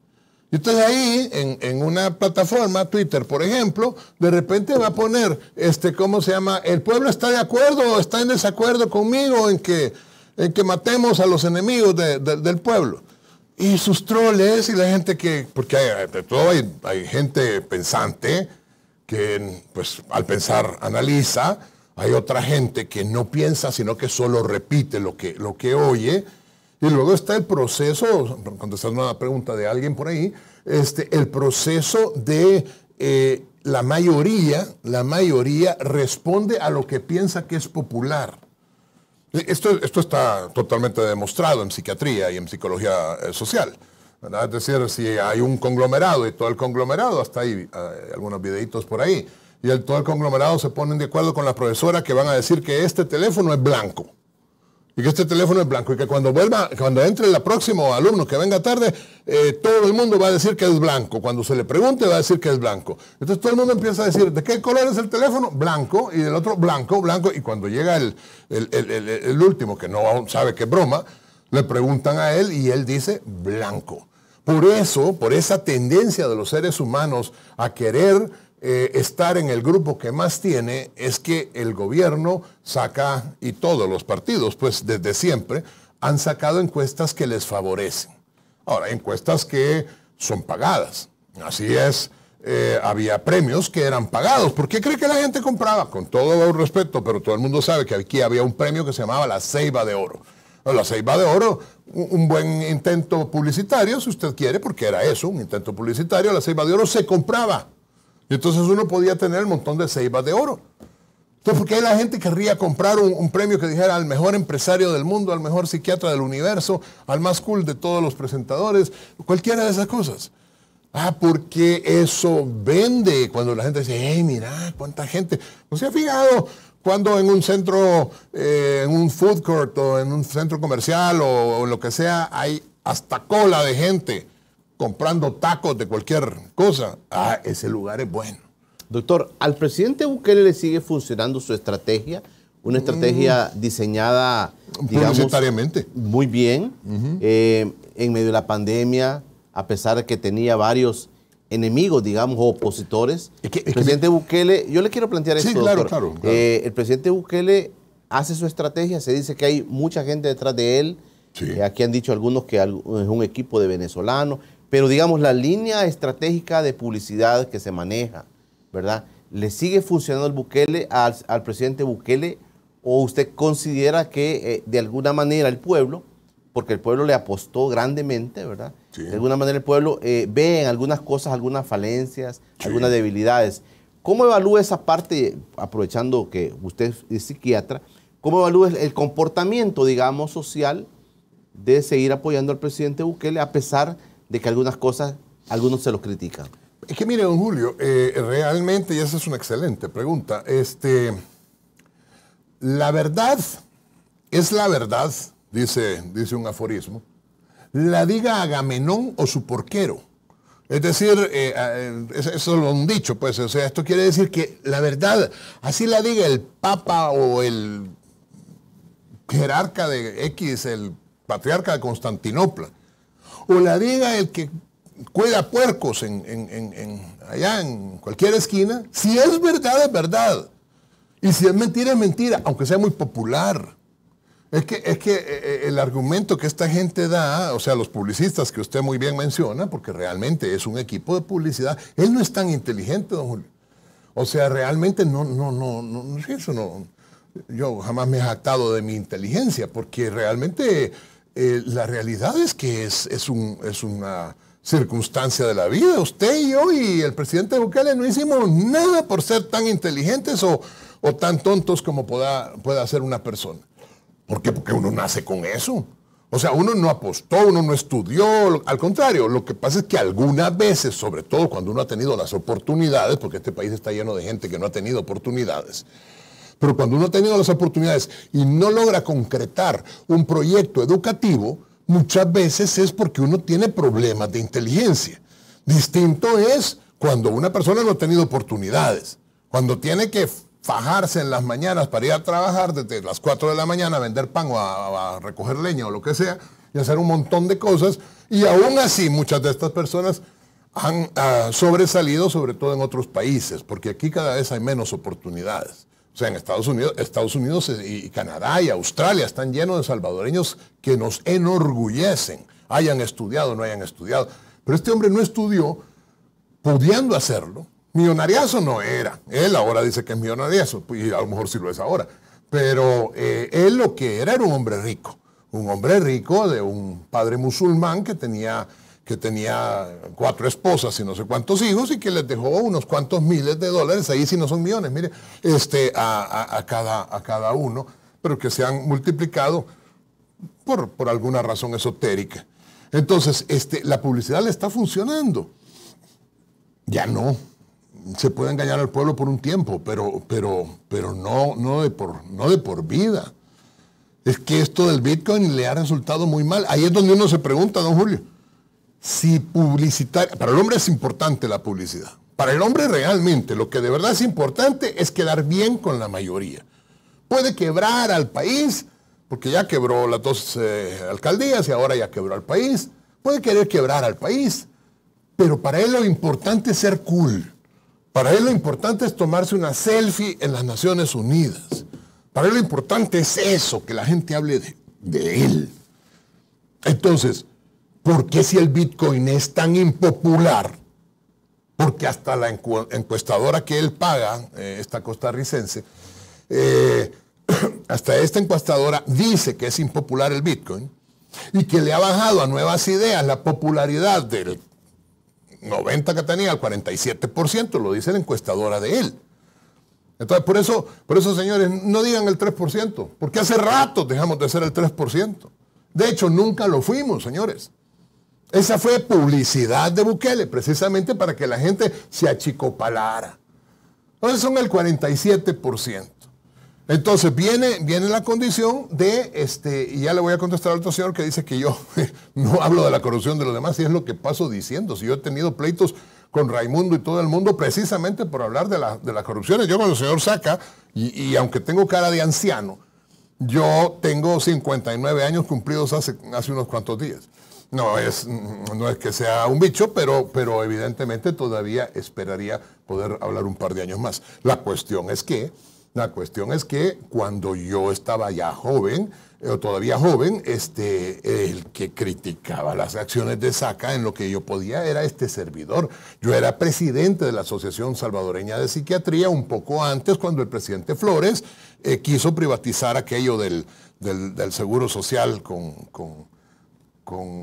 C: Y entonces ahí, en, una plataforma, Twitter, por ejemplo, de repente va a poner, este, ¿cómo se llama? El pueblo está de acuerdo o está en desacuerdo conmigo en que, en que matemos a los enemigos del pueblo. Y sus troles y la gente que, porque hay, todo hay, gente pensante que pues, al pensar analiza, hay otra gente que no piensa, sino que solo repite lo que, lo que oye. Y luego está el proceso, contestando una pregunta de alguien por ahí, este, el proceso de eh, la mayoría, la mayoría responde a lo que piensa que es popular. Esto, esto está totalmente demostrado en psiquiatría y en psicología eh, social. Es decir, si hay un conglomerado y todo el conglomerado, hasta hay eh, algunos videitos por ahí, y el, todo el conglomerado se ponen de acuerdo con la profesora que van a decir que este teléfono es blanco. Y que este teléfono es blanco. Y que cuando vuelva, cuando entre el próximo alumno que venga tarde, eh, todo el mundo va a decir que es blanco. Cuando se le pregunte va a decir que es blanco. Entonces todo el mundo empieza a decir, ¿de qué color es el teléfono? Blanco. Y el otro, blanco, blanco. Y cuando llega el, el último, que no sabe qué broma, le preguntan a él y él dice, blanco. Por eso, por esa tendencia de los seres humanos a querer eh, estar en el grupo que más tiene es que el gobierno saca, y todos los partidos, pues desde siempre, han sacado encuestas que les favorecen. Ahora, encuestas que son pagadas. Así es, eh, había premios que eran pagados. ¿Por qué cree que la gente compraba? Con todo respeto, pero todo el mundo sabe que aquí había un premio que se llamaba la Ceiba de Oro. La Ceiba de Oro, un buen intento publicitario, si usted quiere, porque era eso, un intento publicitario, la Ceiba de Oro se compraba y entonces uno podía tener un montón de ceiba de oro. Entonces, ¿por qué la gente querría comprar un, premio que dijera al mejor empresario del mundo, al mejor psiquiatra del universo, al más cool de todos los presentadores? Cualquiera de esas cosas. Ah, porque eso vende. Cuando la gente dice, hey, mira, cuánta gente. ¿No se ha fijado cuando en un centro, eh, en un food court o en un centro comercial o, o lo que sea, hay hasta cola de gente? comprando tacos de cualquier
B: cosa, ah, ese lugar es bueno. Doctor, ¿al presidente Bukele le sigue funcionando su estrategia? Una mm. estrategia diseñada, digamos, muy bien, eh, en medio de la pandemia, a pesar de que tenía varios enemigos, digamos, opositores. el presidente Bukele, yo le quiero plantear esto, claro, Claro, claro. Eh, el presidente Bukele hace su estrategia, se dice que hay mucha gente detrás de él. Eh, aquí han dicho algunos que es un equipo de venezolanos, pero digamos la línea estratégica de publicidad que se maneja, ¿verdad? ¿Le sigue funcionando el Bukele al, presidente Bukele o usted considera que eh, de alguna manera el pueblo, porque el pueblo le apostó grandemente, ¿verdad? De alguna manera el pueblo eh, ve en algunas cosas algunas falencias, algunas debilidades. ¿Cómo evalúa esa parte, aprovechando que usted es psiquiatra, cómo evalúa el comportamiento, digamos, social de seguir apoyando al presidente Bukele a pesar de que algunas cosas, algunos se los critican.
C: Es que mire, don Julio, eh, realmente, y esa es una excelente pregunta, este, la verdad es la verdad, dice, dice un aforismo, la diga Agamenón o su porquero. Es decir, eh, eh eso lo un dicho, pues, o sea, esto quiere decir que la verdad, así la diga el Papa o el jerarca de X, el patriarca de Constantinopla, o la diga el que cuela puercos en, en, en, allá en cualquier esquina, si es verdad, es verdad. Y si es mentira, es mentira, aunque sea muy popular. Es que, es que eh, eh, el argumento que esta gente da, o sea, los publicistas que usted muy bien menciona, porque realmente es un equipo de publicidad, él no es tan inteligente, don Julio. O sea, realmente no, no, no, no, eso no. Yo jamás me he jactado de mi inteligencia, porque realmente eh, la realidad es que es, una circunstancia de la vida. Usted y yo y el presidente Bukele no hicimos nada por ser tan inteligentes o, tan tontos como pueda, pueda ser una persona. ¿Por qué? Porque uno nace con eso. O sea, uno no apostó, uno no estudió, al contrario, lo que pasa es que algunas veces, sobre todo cuando uno ha tenido las oportunidades, porque este país está lleno de gente que no ha tenido oportunidades, pero cuando uno ha tenido las oportunidades y no logra concretar un proyecto educativo, muchas veces es porque uno tiene problemas de inteligencia. Distinto es cuando una persona no ha tenido oportunidades, cuando tiene que fajarse en las mañanas para ir a trabajar desde las 4 de la mañana a vender pan o a, recoger leña o lo que sea y hacer un montón de cosas. Y aún así muchas de estas personas han ah, sobresalido, sobre todo en otros países, porque aquí cada vez hay menos oportunidades sea, en Estados Unidos, Estados Unidos y Canadá y Australia están llenos de salvadoreños que nos enorgullecen, hayan estudiado o no hayan estudiado. Pero este hombre no estudió pudiendo hacerlo. Millonariazo no era. Él ahora dice que es millonariazo, pues, y a lo mejor sí lo es ahora. Pero eh, él lo que era era un hombre rico. Un hombre rico de un padre musulmán que tenía que tenía cuatro esposas y no sé cuántos hijos y que les dejó unos cuantos miles de dólares, ahí si no son millones, mire, este, a, cada, a cada uno, pero que se han multiplicado por, por alguna razón esotérica. Entonces, este, la publicidad le está funcionando. Ya no. Se puede engañar al pueblo por un tiempo, pero, pero, pero no, no, de por, no de por vida. Es que esto del Bitcoin le ha resultado muy mal. Ahí es donde uno se pregunta, don Julio si publicitar, para el hombre es importante la publicidad. Para el hombre realmente lo que de verdad es importante es quedar bien con la mayoría. Puede quebrar al país, porque ya quebró las dos eh, alcaldías y ahora ya quebró al país. Puede querer quebrar al país, pero para él lo importante es ser cool. Para él lo importante es tomarse una selfie en las Naciones Unidas. Para él lo importante es eso, que la gente hable de él. Entonces, ¿por qué si el Bitcoin es tan impopular? Porque hasta la encuestadora que él paga, eh, esta costarricense, eh, hasta esta encuestadora dice que es impopular el Bitcoin y que le ha bajado a nuevas ideas la popularidad del 90 que tenía al 47%, lo dice la encuestadora de él. Entonces, por eso, por eso, señores, no digan el 3%, porque hace rato dejamos de ser el 3%. De hecho, nunca lo fuimos, señores. Esa fue publicidad de Bukele, precisamente para que la gente se achicopalara. Entonces son el 47%. Entonces viene, viene la condición de, este, y ya le voy a contestar al otro señor que dice que yo no hablo de la corrupción de los demás, y es lo que paso diciendo. Si yo he tenido pleitos con Raimundo y todo el mundo precisamente por hablar de, las corrupciones. Yo cuando el señor saca, y, aunque tengo cara de anciano, yo tengo 59 años cumplidos hace, hace unos cuantos días. No es, no es que sea un bicho, pero, pero evidentemente todavía esperaría poder hablar un par de años más. La cuestión es que, la cuestión es que cuando yo estaba ya joven, o eh, todavía joven, este, el que criticaba las acciones de SACA en lo que yo podía era este servidor. Yo era presidente de la Asociación Salvadoreña de Psiquiatría un poco antes cuando el presidente Flores eh, quiso privatizar aquello del, seguro social con con,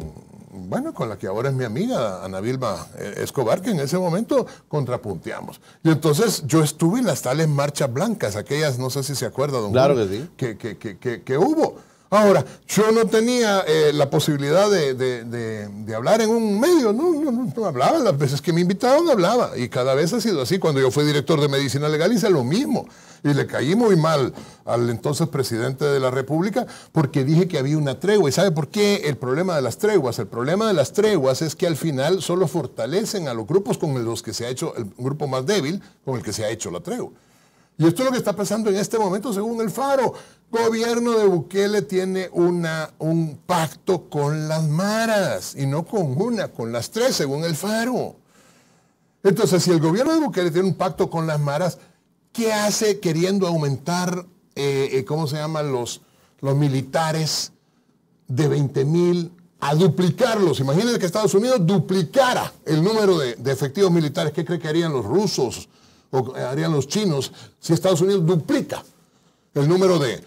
C: bueno, con la que ahora es mi amiga, Ana Vilma eh, Escobar, que en ese momento contrapunteamos. Y entonces yo estuve en las tales marchas blancas, aquellas, no sé si se acuerda, don Claro que Que, hubo. Ahora, yo no tenía eh, la posibilidad de, hablar en un medio, no, no, no, hablaba, las veces que me invitaban hablaba, y cada vez ha sido así. Cuando yo fui director de medicina legal hice lo mismo y le caí muy mal al entonces presidente de la República porque dije que había una tregua. ¿Y sabe por qué el problema de las treguas? El problema de las treguas es que al final solo fortalecen a los grupos con los que se ha hecho, el grupo más débil con el que se ha hecho la tregua. Y esto es lo que está pasando en este momento según el Faro. Gobierno de Bukele tiene una, un pacto con las maras y no con una, con las tres según el Faro. Entonces, si el gobierno de Bukele tiene un pacto con las maras, ¿Qué hace queriendo aumentar, eh, eh, cómo se llaman los, los militares de 20 mil a duplicarlos? Imagínense que Estados Unidos duplicara el número de, efectivos militares. ¿Qué cree que harían los rusos o harían los chinos si Estados Unidos duplica el número de,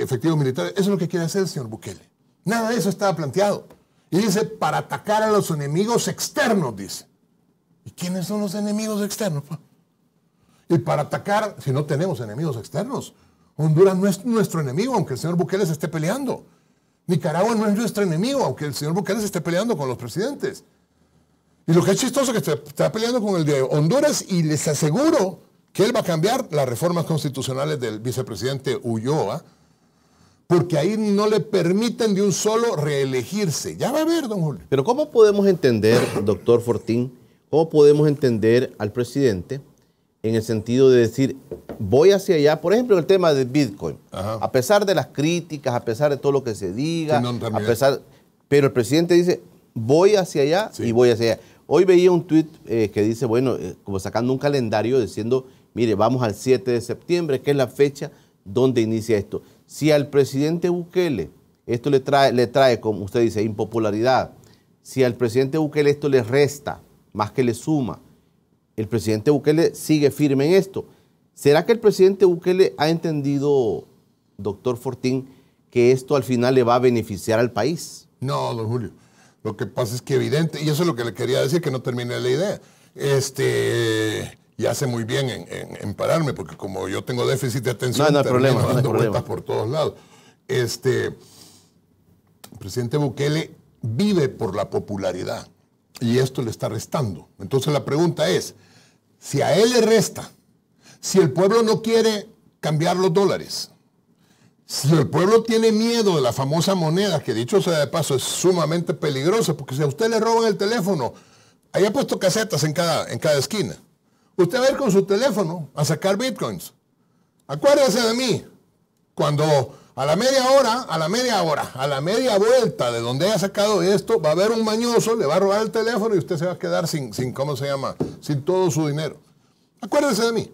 C: efectivos militares. Eso es lo que quiere hacer el señor Bukele. Nada de eso estaba planteado. Y dice, para atacar a los enemigos externos, dice. ¿Y quiénes son los enemigos externos? Y para atacar, si no tenemos enemigos externos, Honduras no es nuestro enemigo, aunque el señor Bukele se esté peleando. Nicaragua no es nuestro enemigo, aunque el señor Bukele se esté peleando con los presidentes. Y lo que es chistoso es que está peleando con el de Honduras y les aseguro que él va a cambiar las reformas constitucionales del vicepresidente Ulloa, porque ahí no le permiten de un solo
B: reelegirse. Ya va a ver, don Julio. Pero ¿cómo podemos entender, doctor Fortín, cómo podemos entender al presidente en el sentido de decir, voy hacia allá, por ejemplo, el tema de Bitcoin, a pesar de las críticas, a pesar de todo lo que se diga, pero el presidente dice, voy hacia allá y voy hacia allá. Hoy veía un tuit eh, que dice, bueno, eh, como sacando un calendario diciendo, mire, vamos al 7 de septiembre, que es la fecha donde inicia esto. Si al presidente Bukele esto le trae, le trae, como usted dice, impopularidad, si al presidente Bukele esto le resta más que le suma, el presidente Bukele sigue firme en esto. ¿Será que el presidente Bukele ha entendido, doctor Fortín, que esto al final le va a beneficiar al país?
C: No, don Julio. Lo que pasa es que evidente, y eso es lo que le quería decir, que no terminé la idea. Este, y hace muy bien en, pararme, porque como yo tengo déficit de atención, no, dando vueltas por todos lados. Este, el presidente Bukele vive por la popularidad y esto le está restando. Entonces la pregunta es, si a él le resta, si el pueblo no quiere cambiar los dólares, si el pueblo tiene miedo de la famosa moneda, que dicho sea de paso es sumamente peligrosa, porque si a usted le roban el teléfono, haya puesto casetas en cada, en cada esquina. Usted va a ir con su teléfono a sacar bitcoins. Acuérdese de mí, cuando a la media hora, a la media hora, a la media vuelta de donde haya sacado esto, va a haber un mañoso, le va a robar el teléfono y usted se va a quedar sin, sin ¿cómo se llama? Sin todo su dinero. Acuérdese de mí,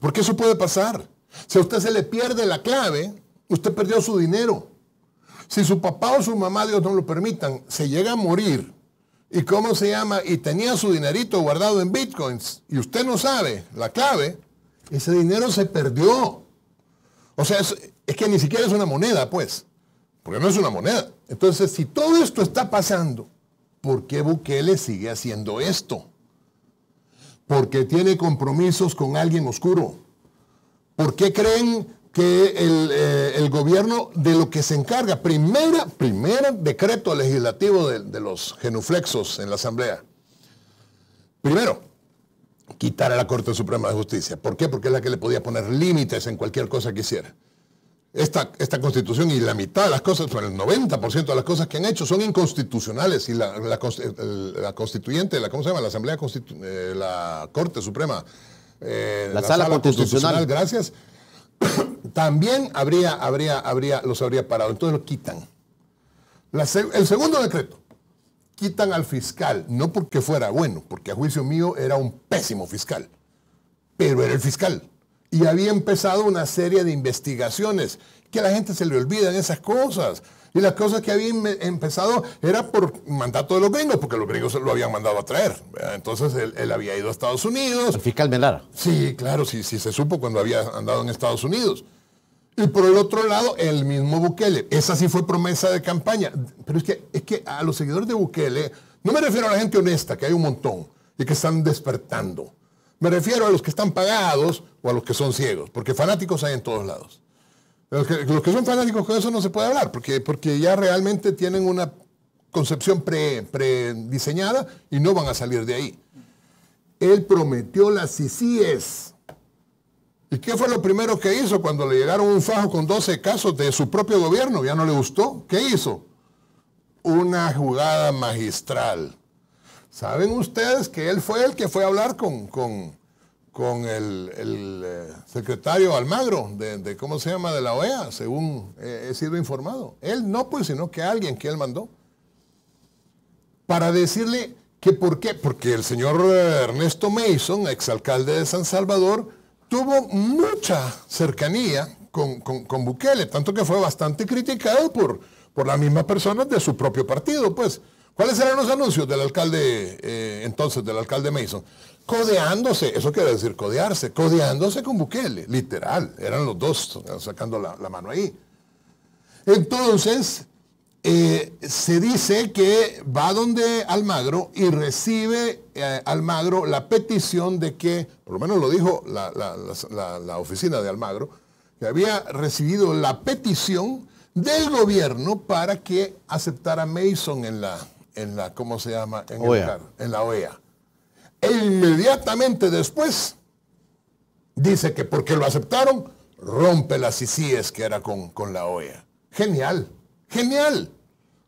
C: porque eso puede pasar. Si a usted se le pierde la clave, usted perdió su dinero. Si su papá o su mamá, Dios no lo permitan, se llega a morir, ¿y cómo se llama? Y tenía su dinerito guardado en bitcoins, y usted no sabe la clave, ese dinero se perdió. O sea, es, es que ni siquiera es una moneda, pues, porque no es una moneda. Entonces, si todo esto está pasando, ¿por qué Bukele sigue haciendo esto? Porque tiene compromisos con alguien oscuro. ¿Por qué creen que eh, el, gobierno de lo que se encarga? Primera, primer decreto legislativo de, de los genuflexos en la Asamblea. Primero, quitar a la Corte Suprema de Justicia. ¿Por qué? Porque es la que le podía poner límites en cualquier cosa que hiciera esta, constitución y la mitad de las cosas, bueno el 90% de las cosas que han hecho son inconstitucionales y la, constituyente, la, ¿cómo se llama? La Asamblea Constitucional, eh, la Corte Suprema,
B: eh, la, sala, constitucional.
C: gracias, también habría, habría, habría, los habría parado. Entonces lo quitan. el segundo decreto, quitan al fiscal, no porque fuera bueno, porque a juicio mío era un pésimo fiscal, pero era el fiscal y había empezado una serie de investigaciones, que a la gente se le olvidan esas cosas. Y las cosas que había empezado era por mandato de los gringos, porque los gringos lo habían mandado a traer. Entonces él, había ido a Estados Unidos. El fiscal Melara. Sí, claro, sí, sí se supo cuando había andado en Estados Unidos. Y por el otro lado, el mismo Bukele. Esa sí fue promesa de campaña. Pero es que, es que a los seguidores de Bukele, no me refiero a la gente honesta, que hay un montón, y que están despertando me refiero a los que están pagados o a los que son ciegos, porque fanáticos hay en todos lados. Los que, son fanáticos con eso no se puede hablar, porque, porque ya realmente tienen una concepción prediseñada y no van a salir de ahí. Él prometió las CICIES. ¿Y qué fue lo primero que hizo cuando le llegaron un fajo con 12 casos de su propio gobierno? Ya no le gustó. ¿Qué hizo? Una jugada magistral. Saben ustedes que él fue el que fue a hablar con, el, eh, secretario Almagro, de, cómo se llama, de la OEA, según he sido informado. Él no, pues, sino que alguien que él mandó. Para decirle que por qué, porque el señor eh, Ernesto Mason, exalcalde de San Salvador, tuvo mucha cercanía con, con, Bukele, tanto que fue bastante criticado por, por las mismas personas de su propio partido, pues. ¿Cuáles eran los anuncios del alcalde eh, entonces, del alcalde Mason? Codeándose, eso quiere decir codearse, codeándose con Bukele, literal, eran los dos sacando la, mano ahí. Entonces, eh, se dice que va donde Almagro y recibe eh, Almagro la petición de que, por lo menos lo dijo la, la oficina de Almagro, que había recibido la petición del gobierno para que aceptara Mason en la, en la, ¿cómo se llama? En, e en la OEA. E inmediatamente después dice que porque lo aceptaron, rompe las ICIES que era con, con la OEA. Genial, genial.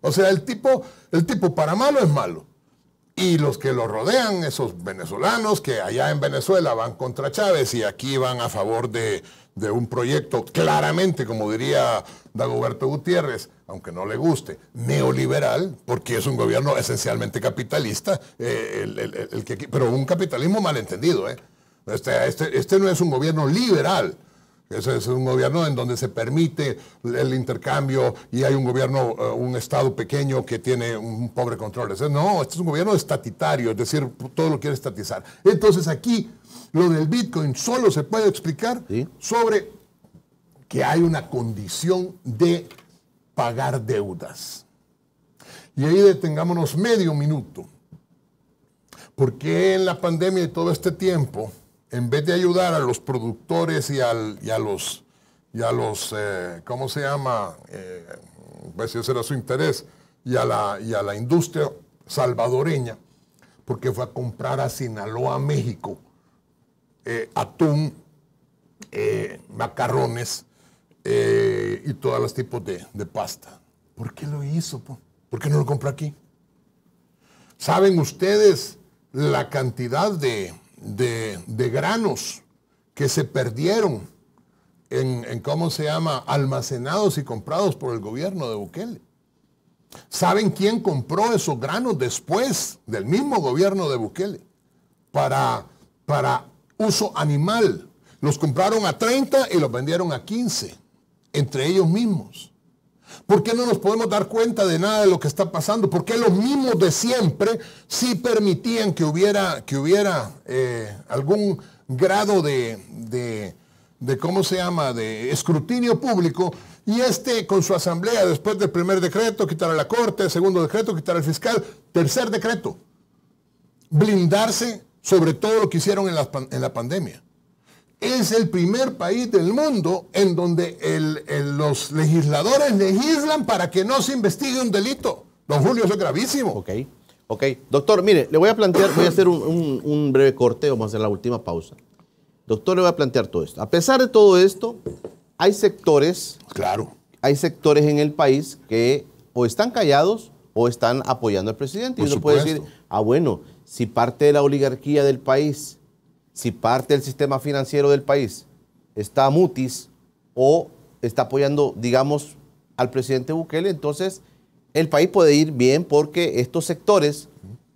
C: O sea, el tipo, el tipo para malo es malo. Y los que lo rodean, esos venezolanos que allá en Venezuela van contra Chávez y aquí van a favor de un proyecto claramente, como diría Dagoberto Gutiérrez, aunque no le guste, neoliberal, porque es un gobierno esencialmente capitalista, eh, el, que, pero un capitalismo malentendido. Eh. Este, este, este, no es un gobierno liberal, ese es un gobierno en donde se permite el intercambio y hay un gobierno, eh, un Estado pequeño que tiene un pobre control. No, este es un gobierno estatitario, es decir, todo lo quiere estatizar. Entonces aquí lo del Bitcoin solo se puede explicar sobre que hay una condición de pagar deudas. Y ahí detengámonos medio minuto. Porque en la pandemia y todo este tiempo, en vez de ayudar a los productores y, a los, y a los eh, ¿cómo se llama? Eh, pues ese era su interés, y a la, la industria salvadoreña, porque fue a comprar a Sinaloa, México, eh, atún, eh, macarrones, eh, y todos los tipos de, pasta. ¿Por qué lo hizo? ¿Por qué no lo compró aquí? ¿Saben ustedes la cantidad de, granos que se perdieron en, cómo se llama, almacenados y comprados por el gobierno de Bukele? ¿Saben quién compró esos granos después del mismo gobierno de Bukele? Para, para uso animal. Los compraron a 30 y los vendieron a 15 entre ellos mismos? ¿Por qué no nos podemos dar cuenta de nada de lo que está pasando? ¿Por qué los mismos de siempre sí permitían que hubiera, que hubiera eh, algún grado de, ¿cómo se llama?, de escrutinio público? Y este con su asamblea, después del primer decreto, quitar a la corte, segundo decreto, quitar al fiscal, tercer decreto, blindarse sobre todo lo que hicieron en la pandemia es el primer país del mundo en donde los legisladores legislan para que no se investigue un
B: delito. Don Julio, eso es gravísimo. Ok, ok. Doctor, mire, le voy a plantear, voy a hacer un, breve corte, vamos a hacer la última pausa. Doctor, le voy a plantear todo esto. A pesar de todo esto, hay sectores. Claro. Hay sectores en el país que o están callados o están apoyando al presidente. y uno puede decir, ah, bueno, si parte de la oligarquía del país si parte del sistema financiero del país está mutis o está apoyando, digamos, al presidente Bukele, entonces el país puede ir bien porque estos sectores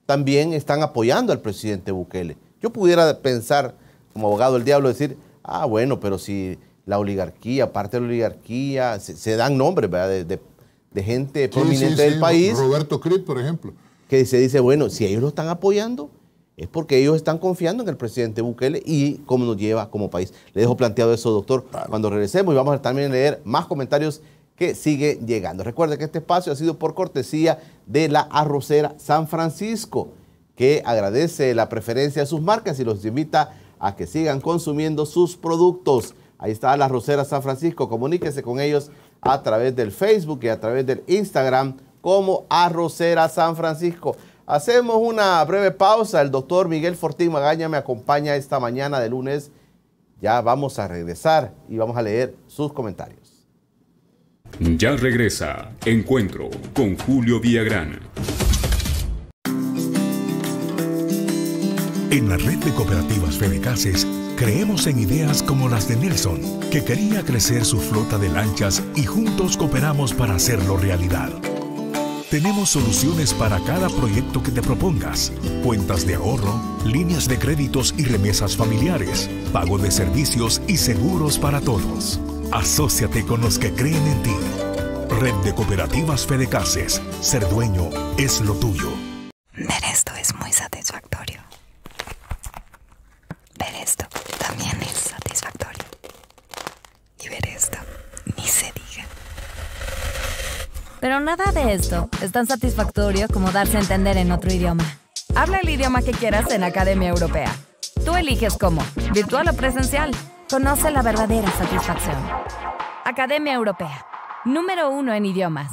B: también están apoyando al presidente Bukele. Yo pudiera pensar, como abogado del diablo, decir, ah, bueno, pero si la oligarquía, parte de la oligarquía, se, dan nombres De, gente prominente del país. Roberto Crit, por ejemplo. Que se dice, bueno, si ellos lo están apoyando, es porque ellos están confiando en el presidente Bukele y cómo nos lleva como país. Le dejo planteado eso, doctor, cuando regresemos y vamos a también leer más comentarios que sigue llegando. Recuerde que este espacio ha sido por cortesía de la arrocera San Francisco, que agradece la preferencia de sus marcas y los invita a que sigan consumiendo sus productos. Ahí está la arrocera San Francisco. Comuníquese con ellos a través del Facebook y a través del Instagram como Arrocera San Francisco. Hacemos una breve pausa. El doctor Miguel Fortín Magaña me acompaña esta mañana de lunes. Ya vamos a regresar y vamos a leer sus comentarios.
A: Ya regresa Encuentro con Julio Villagrán. En la red de cooperativas Fedecases creemos en ideas como las de Nelson, que quería crecer su flota de lanchas y juntos cooperamos para hacerlo realidad. Tenemos soluciones para cada proyecto que te propongas. Cuentas de ahorro, líneas de créditos y remesas familiares, pago de servicios y seguros para todos. Asociate con los que creen en ti. Red de Cooperativas Fedecases. Ser dueño es lo tuyo. Ver esto es muy satisfactorio.
C: Pero nada de esto
A: es tan satisfactorio como darse a entender en otro idioma. Habla el idioma que quieras en Academia Europea. Tú eliges cómo, virtual o presencial. Conoce la verdadera satisfacción.
B: Academia Europea, número uno en idiomas.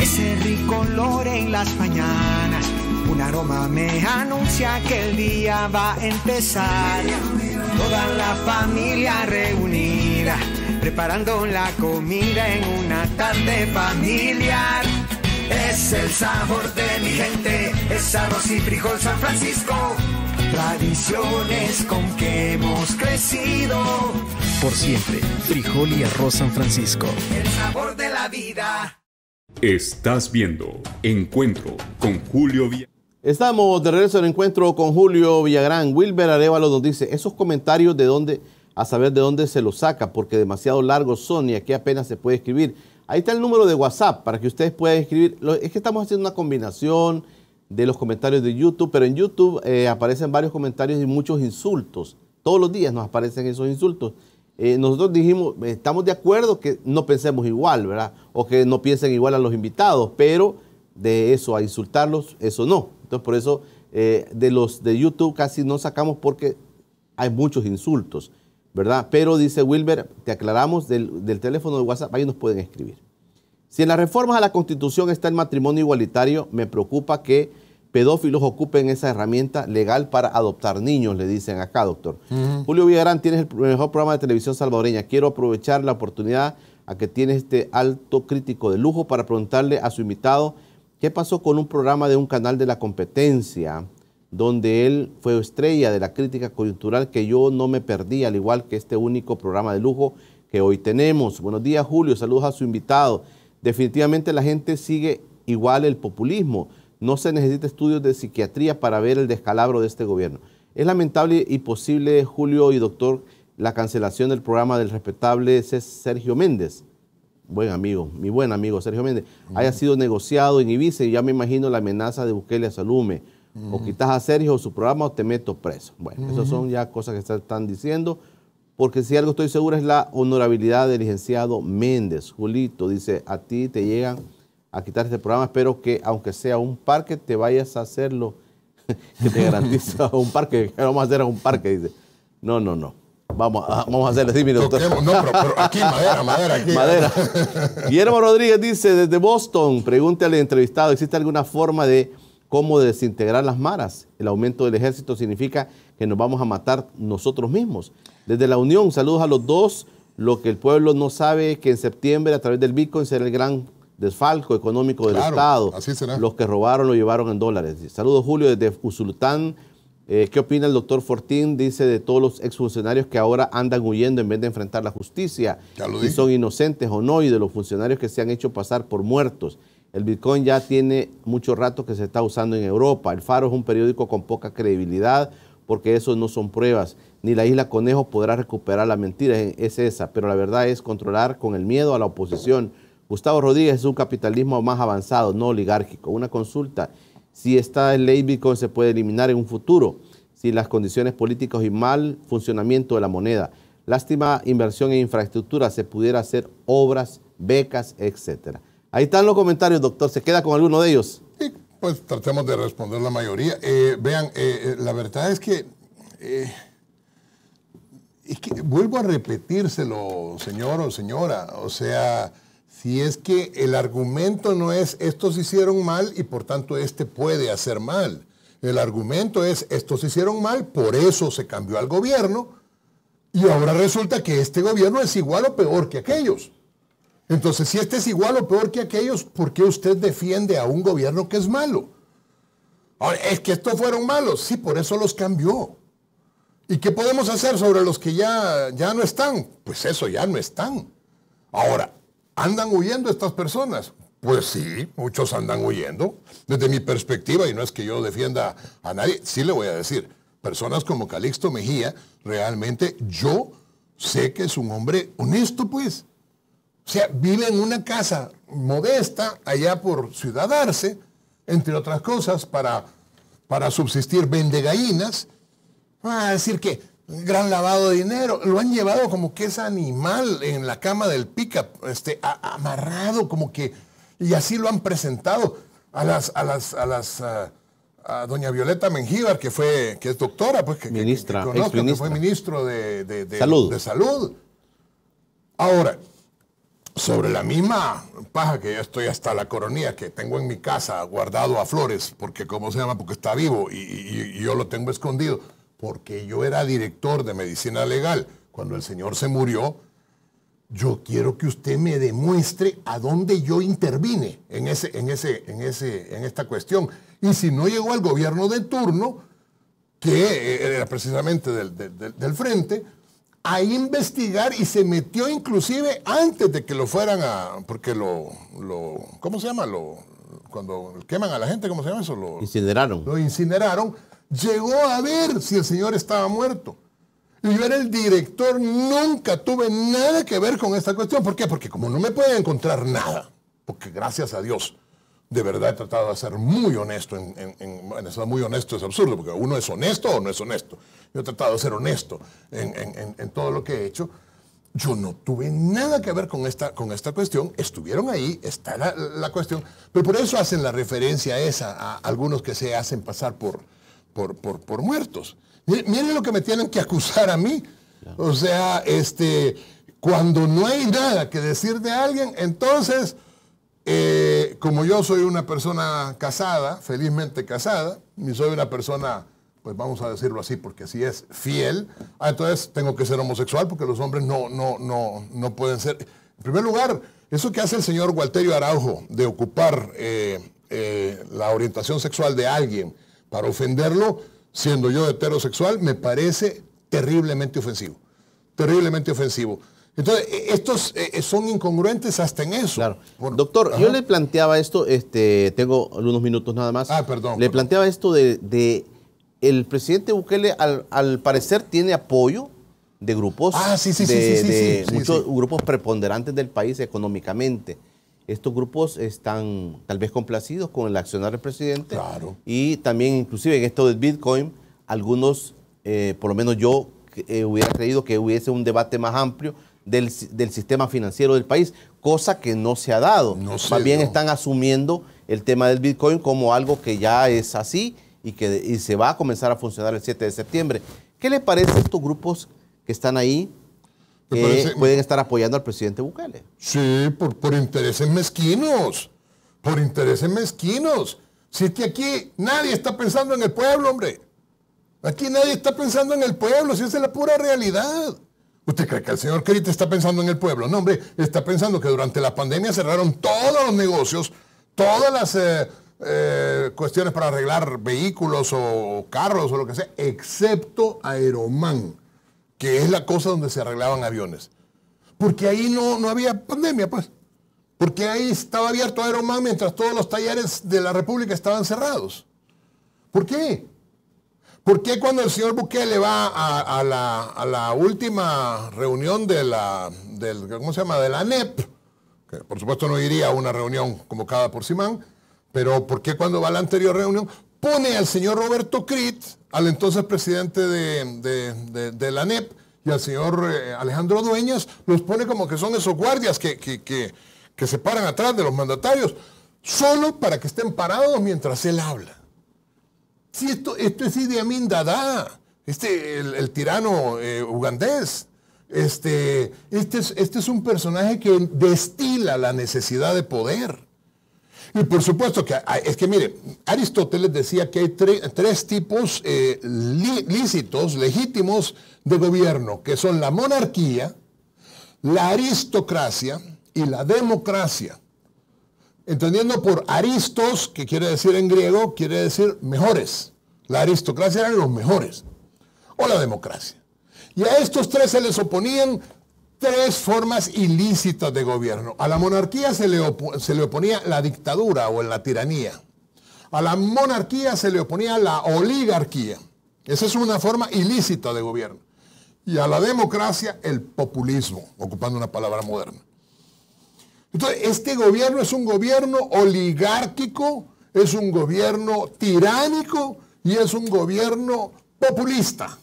A: Ese rico olor en las mañanas, un aroma me anuncia que el día va a empezar. Toda la familia reunida preparando la comida en una tarde familiar. Es el sabor de mi gente, es arroz y frijol San Francisco, tradiciones con que hemos crecido. Por siempre, frijol y arroz San Francisco. El sabor de la vida. Estás viendo Encuentro con
B: Julio Villagrán. Estamos de regreso al encuentro con Julio Villagrán. Wilber Arevalo nos dice, esos comentarios de dónde a saber de dónde se los saca, porque demasiado largos son y aquí apenas se puede escribir. Ahí está el número de WhatsApp para que ustedes puedan escribir. Es que estamos haciendo una combinación de los comentarios de YouTube, pero en YouTube eh, aparecen varios comentarios y muchos insultos. Todos los días nos aparecen esos insultos. Eh, nosotros dijimos, eh, estamos de acuerdo que no pensemos igual, ¿verdad? O que no piensen igual a los invitados, pero de eso, a insultarlos, eso no. Entonces, por eso de los de YouTube casi no sacamos porque hay muchos insultos. ¿verdad? Pero dice Wilber, te aclaramos del, teléfono de WhatsApp, ahí nos pueden escribir. Si en las reformas a la Constitución está el matrimonio igualitario, me preocupa que pedófilos ocupen esa herramienta legal para adoptar niños, le dicen acá, doctor. Julio Villarán, tienes el mejor programa de televisión salvadoreña. Quiero aprovechar la oportunidad a que tiene este alto crítico de lujo para preguntarle a su invitado qué pasó con un programa de un canal de la competencia donde él fue estrella de la crítica coyuntural que yo no me perdí, al igual que este único programa de lujo que hoy tenemos. Buenos días, Julio, saludos a su invitado. Definitivamente la gente sigue igual el populismo. No se necesita estudios de psiquiatría para ver el descalabro de este gobierno. Es lamentable y posible, Julio y doctor, la cancelación del programa del respetable Sergio Méndez, buen amigo, mi buen amigo Sergio Méndez, haya sido negociado en Ibiza y ya me imagino la amenaza de Bukele a Salume o quitas a Sergio o su programa o te meto preso. Bueno, esas son ya cosas que se están diciendo, porque si algo estoy seguro es la honorabilidad del licenciado Méndez. Julito dice, a ti te llegan a quitar este programa, espero que aunque sea un parque, te vayas a hacerlo, que te garantizo un parque, vamos a hacer un parque, dice. No, no, no. Vamos a, vamos a hacerle sí mire, doctor. No, pero, pero, aquí madera, madera, aquí. Madera. Guillermo Rodríguez dice, desde Boston, pregúntale al entrevistado, ¿existe alguna forma de cómo desintegrar las maras. El aumento del ejército significa que nos vamos a matar nosotros mismos. Desde la Unión, saludos a los dos. Lo que el pueblo no sabe es que en septiembre, a través del Bitcoin, será el gran desfalco económico del Estado. Así será. Los que robaron lo llevaron en dólares. Saludos, Julio, desde Usulután. Eh, ¿Qué opina el doctor Fortín? Dice de todos los exfuncionarios que ahora andan huyendo en vez de enfrentar la justicia, si son inocentes o no, y de los funcionarios que se han hecho pasar por muertos. El Bitcoin ya tiene mucho rato que se está usando en Europa. El Faro es un periódico con poca credibilidad porque eso no son pruebas. Ni la isla Conejo podrá recuperar la mentira, es esa. Pero la verdad es controlar con el miedo a la oposición. Gustavo Rodríguez es un capitalismo más avanzado, no oligárquico. Una consulta. Si está esta ley Bitcoin se puede eliminar en un futuro, si las condiciones políticas y mal funcionamiento de la moneda, lástima inversión en infraestructura, se pudiera hacer obras, becas, etcétera. Ahí están los comentarios, doctor. ¿Se queda con alguno de ellos? Sí,
C: pues tratemos de responder la mayoría. Eh, vean, eh, eh, la verdad es que, es que, vuelvo a repetírselo, señor o señora. O sea, si es que el argumento no es estos hicieron mal y por tanto este puede hacer mal. El argumento es estos hicieron mal, por eso se cambió al gobierno y ahora resulta que este gobierno es igual o peor que aquellos. Entonces, si este es igual o peor que aquellos, ¿por qué usted defiende a un gobierno que es malo? Ahora, es que estos fueron malos, sí, por eso los cambió. ¿Y qué podemos hacer sobre los que ya, ya no están? Pues eso, ya no están. Ahora, ¿andan huyendo estas personas? Pues sí, muchos andan huyendo. Desde mi perspectiva, y no es que yo defienda a nadie, sí le voy a decir, personas como Calixto Mejía, realmente yo sé que es un hombre honesto, pues o sea, vive en una casa modesta allá por ciudadarse, entre otras cosas, para, para subsistir, vende gallinas. Va a decir que gran lavado de dinero. Lo han llevado como que es animal en la cama del pica, este, amarrado como que... Y así lo han presentado a las... A las, doña Violeta Mengíbar, que fue, que es doctora, pues que, ministra, fue ministro de, salud. de salud. Ahora, sobre la misma paja que ya estoy hasta la coronilla que tengo en mi casa guardado a Flores, porque ¿cómo se llama? Porque está vivo y, yo lo tengo escondido, porque yo era director de medicina legal. Cuando el señor se murió, yo quiero que usted me demuestre a dónde yo intervine en, ese, en, ese, en, ese, en esta cuestión. Y si no llegó al gobierno de turno, que era precisamente del, del, del frente, a investigar y se metió inclusive antes de que lo fueran a, porque lo, lo ¿cómo se llama? Lo, cuando queman a la gente, ¿cómo se llama eso?
B: Lo incineraron.
C: Lo incineraron. Llegó a ver si el señor estaba muerto. Y Yo era el director, nunca tuve nada que ver con esta cuestión. ¿Por qué? Porque como no me puede encontrar nada, porque gracias a Dios, de verdad he tratado de ser muy honesto, en, en, muy honesto es absurdo, porque uno es honesto o no es honesto. Yo he tratado de ser honesto en, todo lo que he hecho. Yo no tuve nada que ver con esta, con esta cuestión, estuvieron ahí, está la, cuestión, pero por eso hacen la referencia esa, a algunos que se hacen pasar por, por, por, muertos. Miren, lo que me tienen que acusar a mí. O sea, este, cuando no hay nada que decir de alguien, entonces eh, como yo soy una persona casada, felizmente casada, y soy una persona, pues vamos a decirlo así, porque así es, fiel, ah, entonces tengo que ser homosexual porque los hombres no, no, no, no pueden ser. En primer lugar, eso que hace el señor Walterio Araujo de ocupar eh, eh, la orientación sexual de alguien para ofenderlo, siendo yo heterosexual, me parece terriblemente ofensivo. Terriblemente ofensivo. Entonces, e, estos e, e, son incongruentes hasta en eso. Claro.
B: Doctor, yo le planteaba esto, este, tengo unos minutos nada más. Ah, perdón. Le planteaba esto de, el presidente Bukele al, parecer tiene apoyo de grupos, de, muchos grupos preponderantes del país económicamente. Estos grupos están tal vez complacidos con el accionar del presidente. Claro. Y también, inclusive en esto del Bitcoin, algunos, eh, por lo menos yo eh, hubiera creído que hubiese un debate más amplio del, sistema financiero del país, cosa que no se ha dado. No bien están asumiendo el tema del Bitcoin como algo que ya es así y que se va a comenzar a funcionar el 7 de septiembre. ¿Qué le parece a estos grupos que están ahí que pueden estar apoyando al presidente Bukele? Sí,
C: por, por intereses mezquinos, por intereses mezquinos. Si es que aquí nadie está pensando en el pueblo, hombre. Aquí nadie está pensando en el pueblo, si es la pura realidad. ¿Usted cree que el señor Cristo está pensando en el pueblo? No, hombre, está pensando que durante la pandemia cerraron todos los negocios, todas las eh, eh, cuestiones para arreglar vehículos o carros o lo que sea, excepto Aeromán, que es la cosa donde se arreglaban aviones. Porque ahí no, no había pandemia, pues. Porque ahí estaba abierto Aeromán mientras todos los talleres de la República estaban cerrados. ¿Por qué? ¿Por qué cuando el señor le va a, la, última reunión de la, ¿cómo se llama? de la ANEP, que por supuesto no iría a una reunión convocada por Simán, pero ¿por qué cuando va a la anterior reunión pone al señor Roberto Crit, al entonces presidente de, la ANEP, y al señor eh, Alejandro Dueñas, los pone como que son esos guardias que, que se paran atrás de los mandatarios, solo para que estén parados mientras él habla? Sí, esto, es este Idi Amin Dada, este, el, tirano eh, ugandés. Este, este, es, este es un personaje que destila la necesidad de poder. Y por supuesto que ah, es que mire, Aristóteles decía que hay tres tipos eh, lícitos, legítimos de gobierno, que son la monarquía, la aristocracia y la democracia entendiendo por aristos, que quiere decir en griego, quiere decir mejores. La aristocracia eran los mejores, o la democracia. Y a estos tres se les oponían tres formas ilícitas de gobierno. A la monarquía se le, se le oponía la dictadura o la tiranía. A la monarquía se le oponía la oligarquía. Esa es una forma ilícita de gobierno. Y a la democracia el populismo, ocupando una palabra moderna. Entonces, este gobierno es un gobierno oligárquico, es un gobierno tiránico y es un gobierno populista.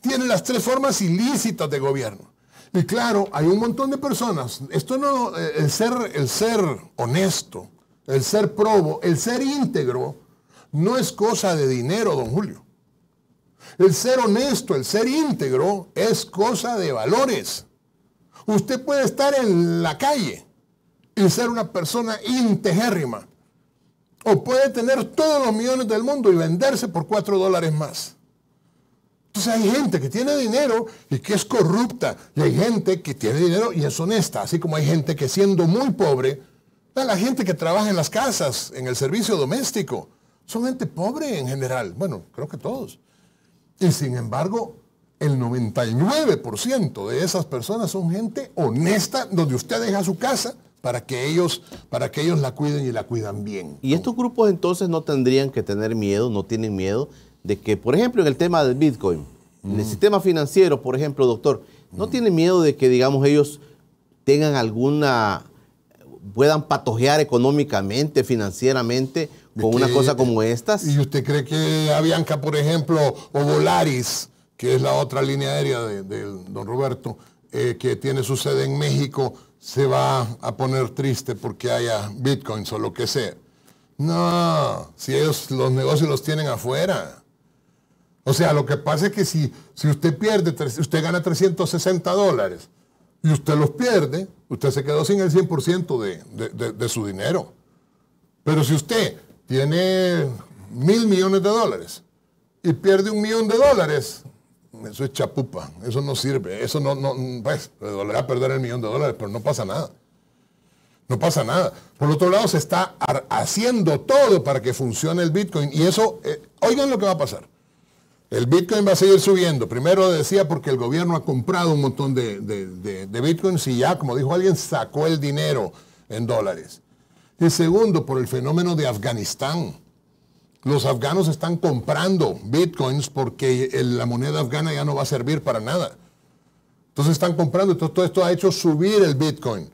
C: Tiene las tres formas ilícitas de gobierno. Y claro, hay un montón de personas. Esto no, eh, el ser, el ser honesto, el ser probo, el ser íntegro, no es cosa de dinero, don Julio. El ser honesto, el ser íntegro, es cosa de valores. Usted puede estar en la calle, y ser una persona integérrima. O puede tener todos los millones del mundo y venderse por cuatro dólares más. Entonces hay gente que tiene dinero y que es corrupta. Y hay gente que tiene dinero y es honesta. Así como hay gente que siendo muy pobre, la gente que trabaja en las casas, en el servicio doméstico, son gente pobre en general. Bueno, creo que todos. Y sin embargo, el 99% de esas personas son gente honesta, donde usted deja su casa para que ellos, para que ellos la cuiden y la cuidan bien.
B: ¿Y estos grupos entonces no tendrían que tener miedo, no tienen miedo de que, por ejemplo, en el tema del Bitcoin, en el mm. sistema financiero, por ejemplo, doctor, ¿no mm. tienen miedo de que, digamos, ellos tengan alguna puedan patojear económicamente, financieramente, con una cosa como estas.
C: ¿Y usted cree que Avianca, por ejemplo, o Volaris,
B: que es la otra línea
C: aérea de, don Roberto, eh, que tiene su sede en México, se va a poner triste porque haya bitcoins o lo que sea. No, si ellos los negocios los tienen afuera. O sea, lo que pasa es que si, si usted pierde, usted gana 360 dólares y usted los pierde, usted se quedó sin el 100% de, de, su dinero. Pero si usted tiene mil millones de dólares y pierde un millón de dólares, eso es chapupa, eso no sirve, eso no, no pues, perder el millón de dólares, pero no pasa nada. No pasa nada. Por otro lado, se está haciendo todo para que funcione el Bitcoin. Y eso, eh, oigan lo que va a pasar. El Bitcoin va a seguir subiendo. Primero decía porque el gobierno ha comprado un montón de, de, de Bitcoins y ya, como dijo alguien, sacó el dinero en dólares. Y segundo, por el fenómeno de Afganistán. Los afganos están comprando bitcoins porque la moneda afgana ya no va a servir para nada. Entonces están comprando, entonces todo esto ha hecho subir el bitcoin.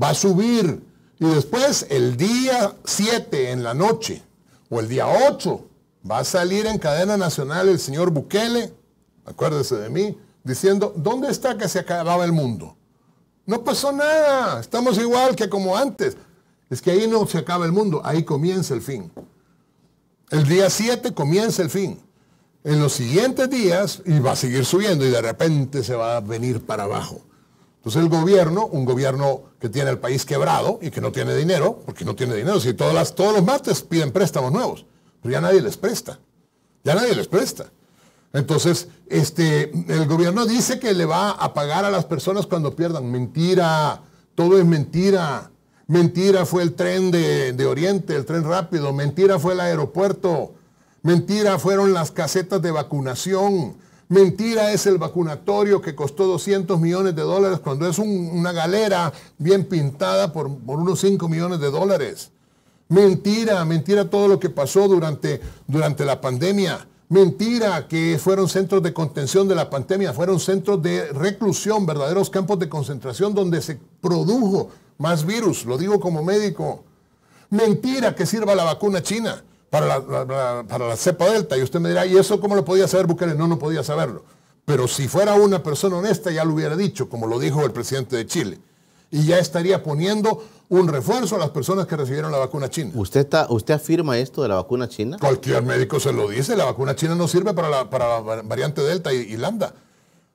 C: Va a subir. Y después el día 7 en la noche o el día 8 va a salir en cadena nacional el señor Bukele, acuérdese de mí, diciendo, ¿dónde está que se acababa el mundo? No pasó nada, estamos igual que como antes. Es que ahí no se acaba el mundo, ahí comienza el fin. El día 7 comienza el fin. En los siguientes días, y va a seguir subiendo, y de repente se va a venir para abajo. Entonces el gobierno, un gobierno que tiene el país quebrado y que no tiene dinero, porque no tiene dinero, si todos los martes piden préstamos nuevos, pero ya nadie les presta, ya nadie les presta. Entonces, este, el gobierno dice que le va a pagar a las personas cuando pierdan. Mentira, todo es mentira mentira fue el tren de, Oriente, el tren rápido, mentira fue el aeropuerto, mentira fueron las casetas de vacunación, Mentira es el vacunatorio que costó 200 millones de dólares cuando es una galera bien pintada por, unos 5 millones de dólares. Mentira, mentira todo lo que pasó durante, durante la pandemia. Mentira que fueron centros de contención de la pandemia, fueron centros de reclusión, verdaderos campos de concentración donde se produjo más virus, lo digo como médico. Mentira que sirva la vacuna china para la, para la cepa delta. Y usted me dirá, ¿y eso cómo lo podía saber Bukele? No, no podía saberlo. Pero si fuera una persona honesta ya lo hubiera dicho, como lo dijo el presidente de Chile. Y ya estaría poniendo un refuerzo a las personas que recibieron la vacuna china. ¿Usted, está, ¿Usted afirma esto de la vacuna china? Cualquier médico se lo dice, la vacuna china no sirve para la, para variante Delta y, Lambda.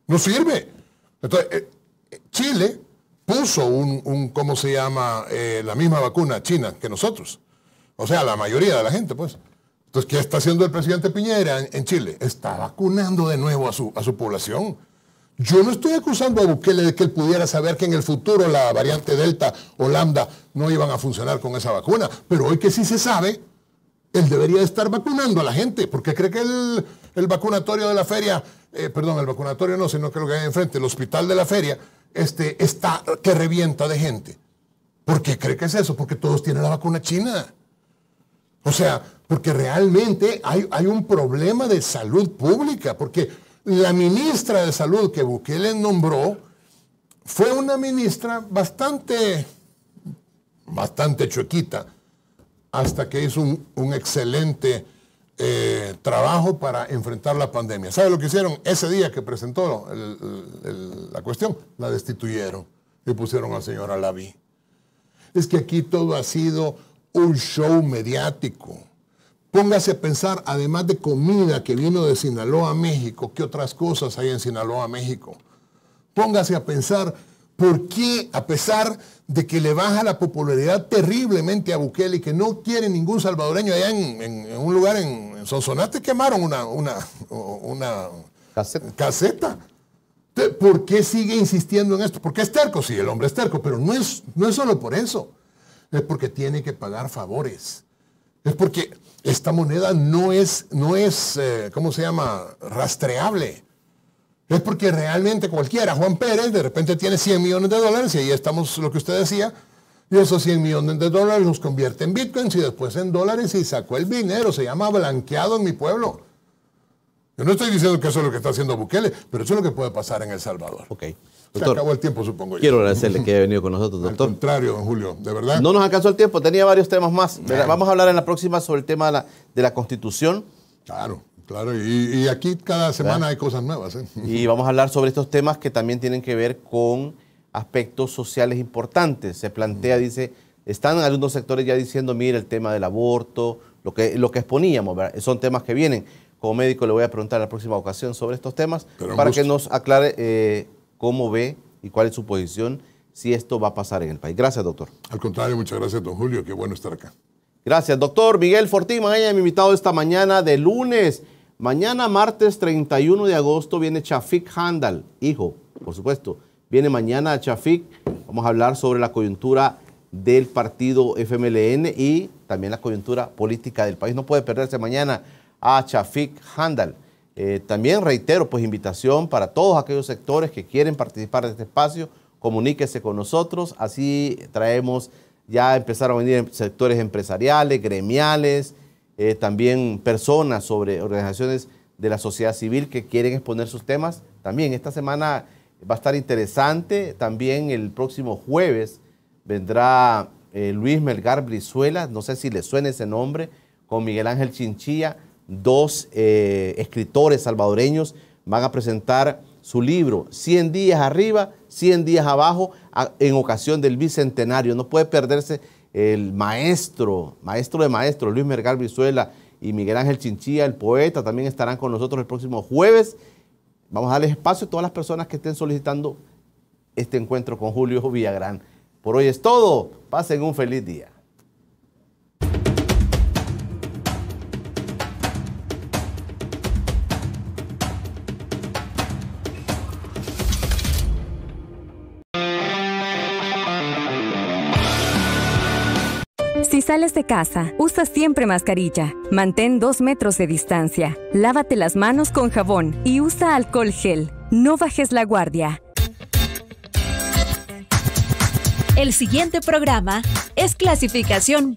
C: No sirve. Entonces, eh, eh, Chile puso un, ¿cómo se llama?, eh, la misma vacuna china que nosotros. O sea, la mayoría de la gente, pues. Entonces, ¿qué está haciendo el presidente Piñera en, Chile? Está vacunando de nuevo a su, población. Yo no estoy acusando a Bukele de que él pudiera saber que en el futuro la variante Delta o Lambda no iban a funcionar con esa vacuna, pero hoy que sí se sabe, él debería estar vacunando a la gente, porque cree que el, vacunatorio de la feria, eh, perdón, el vacunatorio no, sino que lo que hay enfrente, el hospital de la feria, este, está que revienta de gente. ¿Por qué cree que es eso? Porque todos tienen la vacuna china. O sea, porque realmente hay, hay un problema de salud pública, porque la ministra de salud que Bukele nombró fue una ministra bastante, bastante chuequita, hasta que hizo un excelente eh, trabajo para enfrentar la pandemia. ¿Sabe lo que hicieron? Ese día que presentó la cuestión, la destituyeron y pusieron al señor Alaví. Es que aquí todo ha sido un show mediático. Póngase a pensar, además de comida que vino de Sinaloa a México, ¿qué otras cosas hay en Sinaloa, México? Póngase a pensar ¿Por qué, a pesar de que le baja la popularidad terriblemente a Bukele y que no quiere ningún salvadoreño allá en, un lugar en, Sonsonate, quemaron una, caseta. ¿Por qué sigue insistiendo en esto? Porque es terco, sí, el hombre es terco, pero no es, no es solo por eso. Es porque tiene que pagar favores. Es porque esta moneda no es, no es eh, ¿cómo se llama?, rastreable. Es porque realmente cualquiera, Juan Pérez, de repente tiene 100 millones de dólares y ahí estamos lo que usted decía, y esos 100 millones de dólares los convierte en bitcoins y después en dólares y sacó el dinero, se llama blanqueado en mi pueblo. Yo no estoy diciendo que eso es lo que está haciendo Bukele, pero eso es lo que puede pasar en El Salvador. Ok. se acabó el tiempo, supongo yo. Quiero agradecerle que
B: haya venido con nosotros, doctor. Al contrario, Julio, de verdad. No nos alcanzó el tiempo, tenía varios temas más. Vamos a hablar en la próxima sobre el tema de la Constitución. Claro. Claro, y, aquí cada semana hay
C: cosas nuevas. ¿eh?
B: Y vamos a hablar sobre estos temas que también tienen que ver con aspectos sociales importantes. Se plantea, dice, están algunos sectores ya diciendo, mira, el tema del aborto, lo que, lo que exponíamos, son temas que vienen. Como médico le voy a preguntar la próxima ocasión sobre estos temas para que nos aclare eh, cómo ve y cuál es su posición si esto va a pasar en el país. Gracias, doctor. Al contrario, muchas gracias, don Julio. Qué bueno estar acá. Gracias, doctor Miguel Fortín, mañana mi invitado esta mañana de lunes. Mañana martes 31 de agosto viene Chafik Handal, hijo, por supuesto. Viene mañana Chafik, vamos a hablar sobre la coyuntura del partido FMLN y también la coyuntura política del país. No puede perderse mañana a Chafik Handal. Eh, también reitero, pues invitación para todos aquellos sectores que quieren participar de este espacio, comuníquese con nosotros, así traemos, ya empezaron a venir sectores empresariales, gremiales, eh, también personas, sobre organizaciones de la sociedad civil que quieren exponer sus temas. También esta semana va a estar interesante. También el próximo jueves vendrá eh, Luis Melgar Brizuela, no sé si le suena ese nombre, con Miguel Ángel Chinchilla, dos eh, escritores salvadoreños van a presentar su libro 100 días arriba, 100 días abajo, en ocasión del bicentenario. No puede perderse el maestro, maestro de maestros, Luis Mergal Vizuela y Miguel Ángel Chinchilla, el poeta, también estarán con nosotros el próximo jueves. Vamos a darles espacio a todas las personas que estén solicitando este encuentro con Julio Villagrán. Por hoy es todo. Pasen un feliz día.
A: sales de casa, usa siempre mascarilla, mantén dos metros de distancia, lávate las manos con jabón y usa alcohol gel. No bajes la guardia. El siguiente programa es clasificación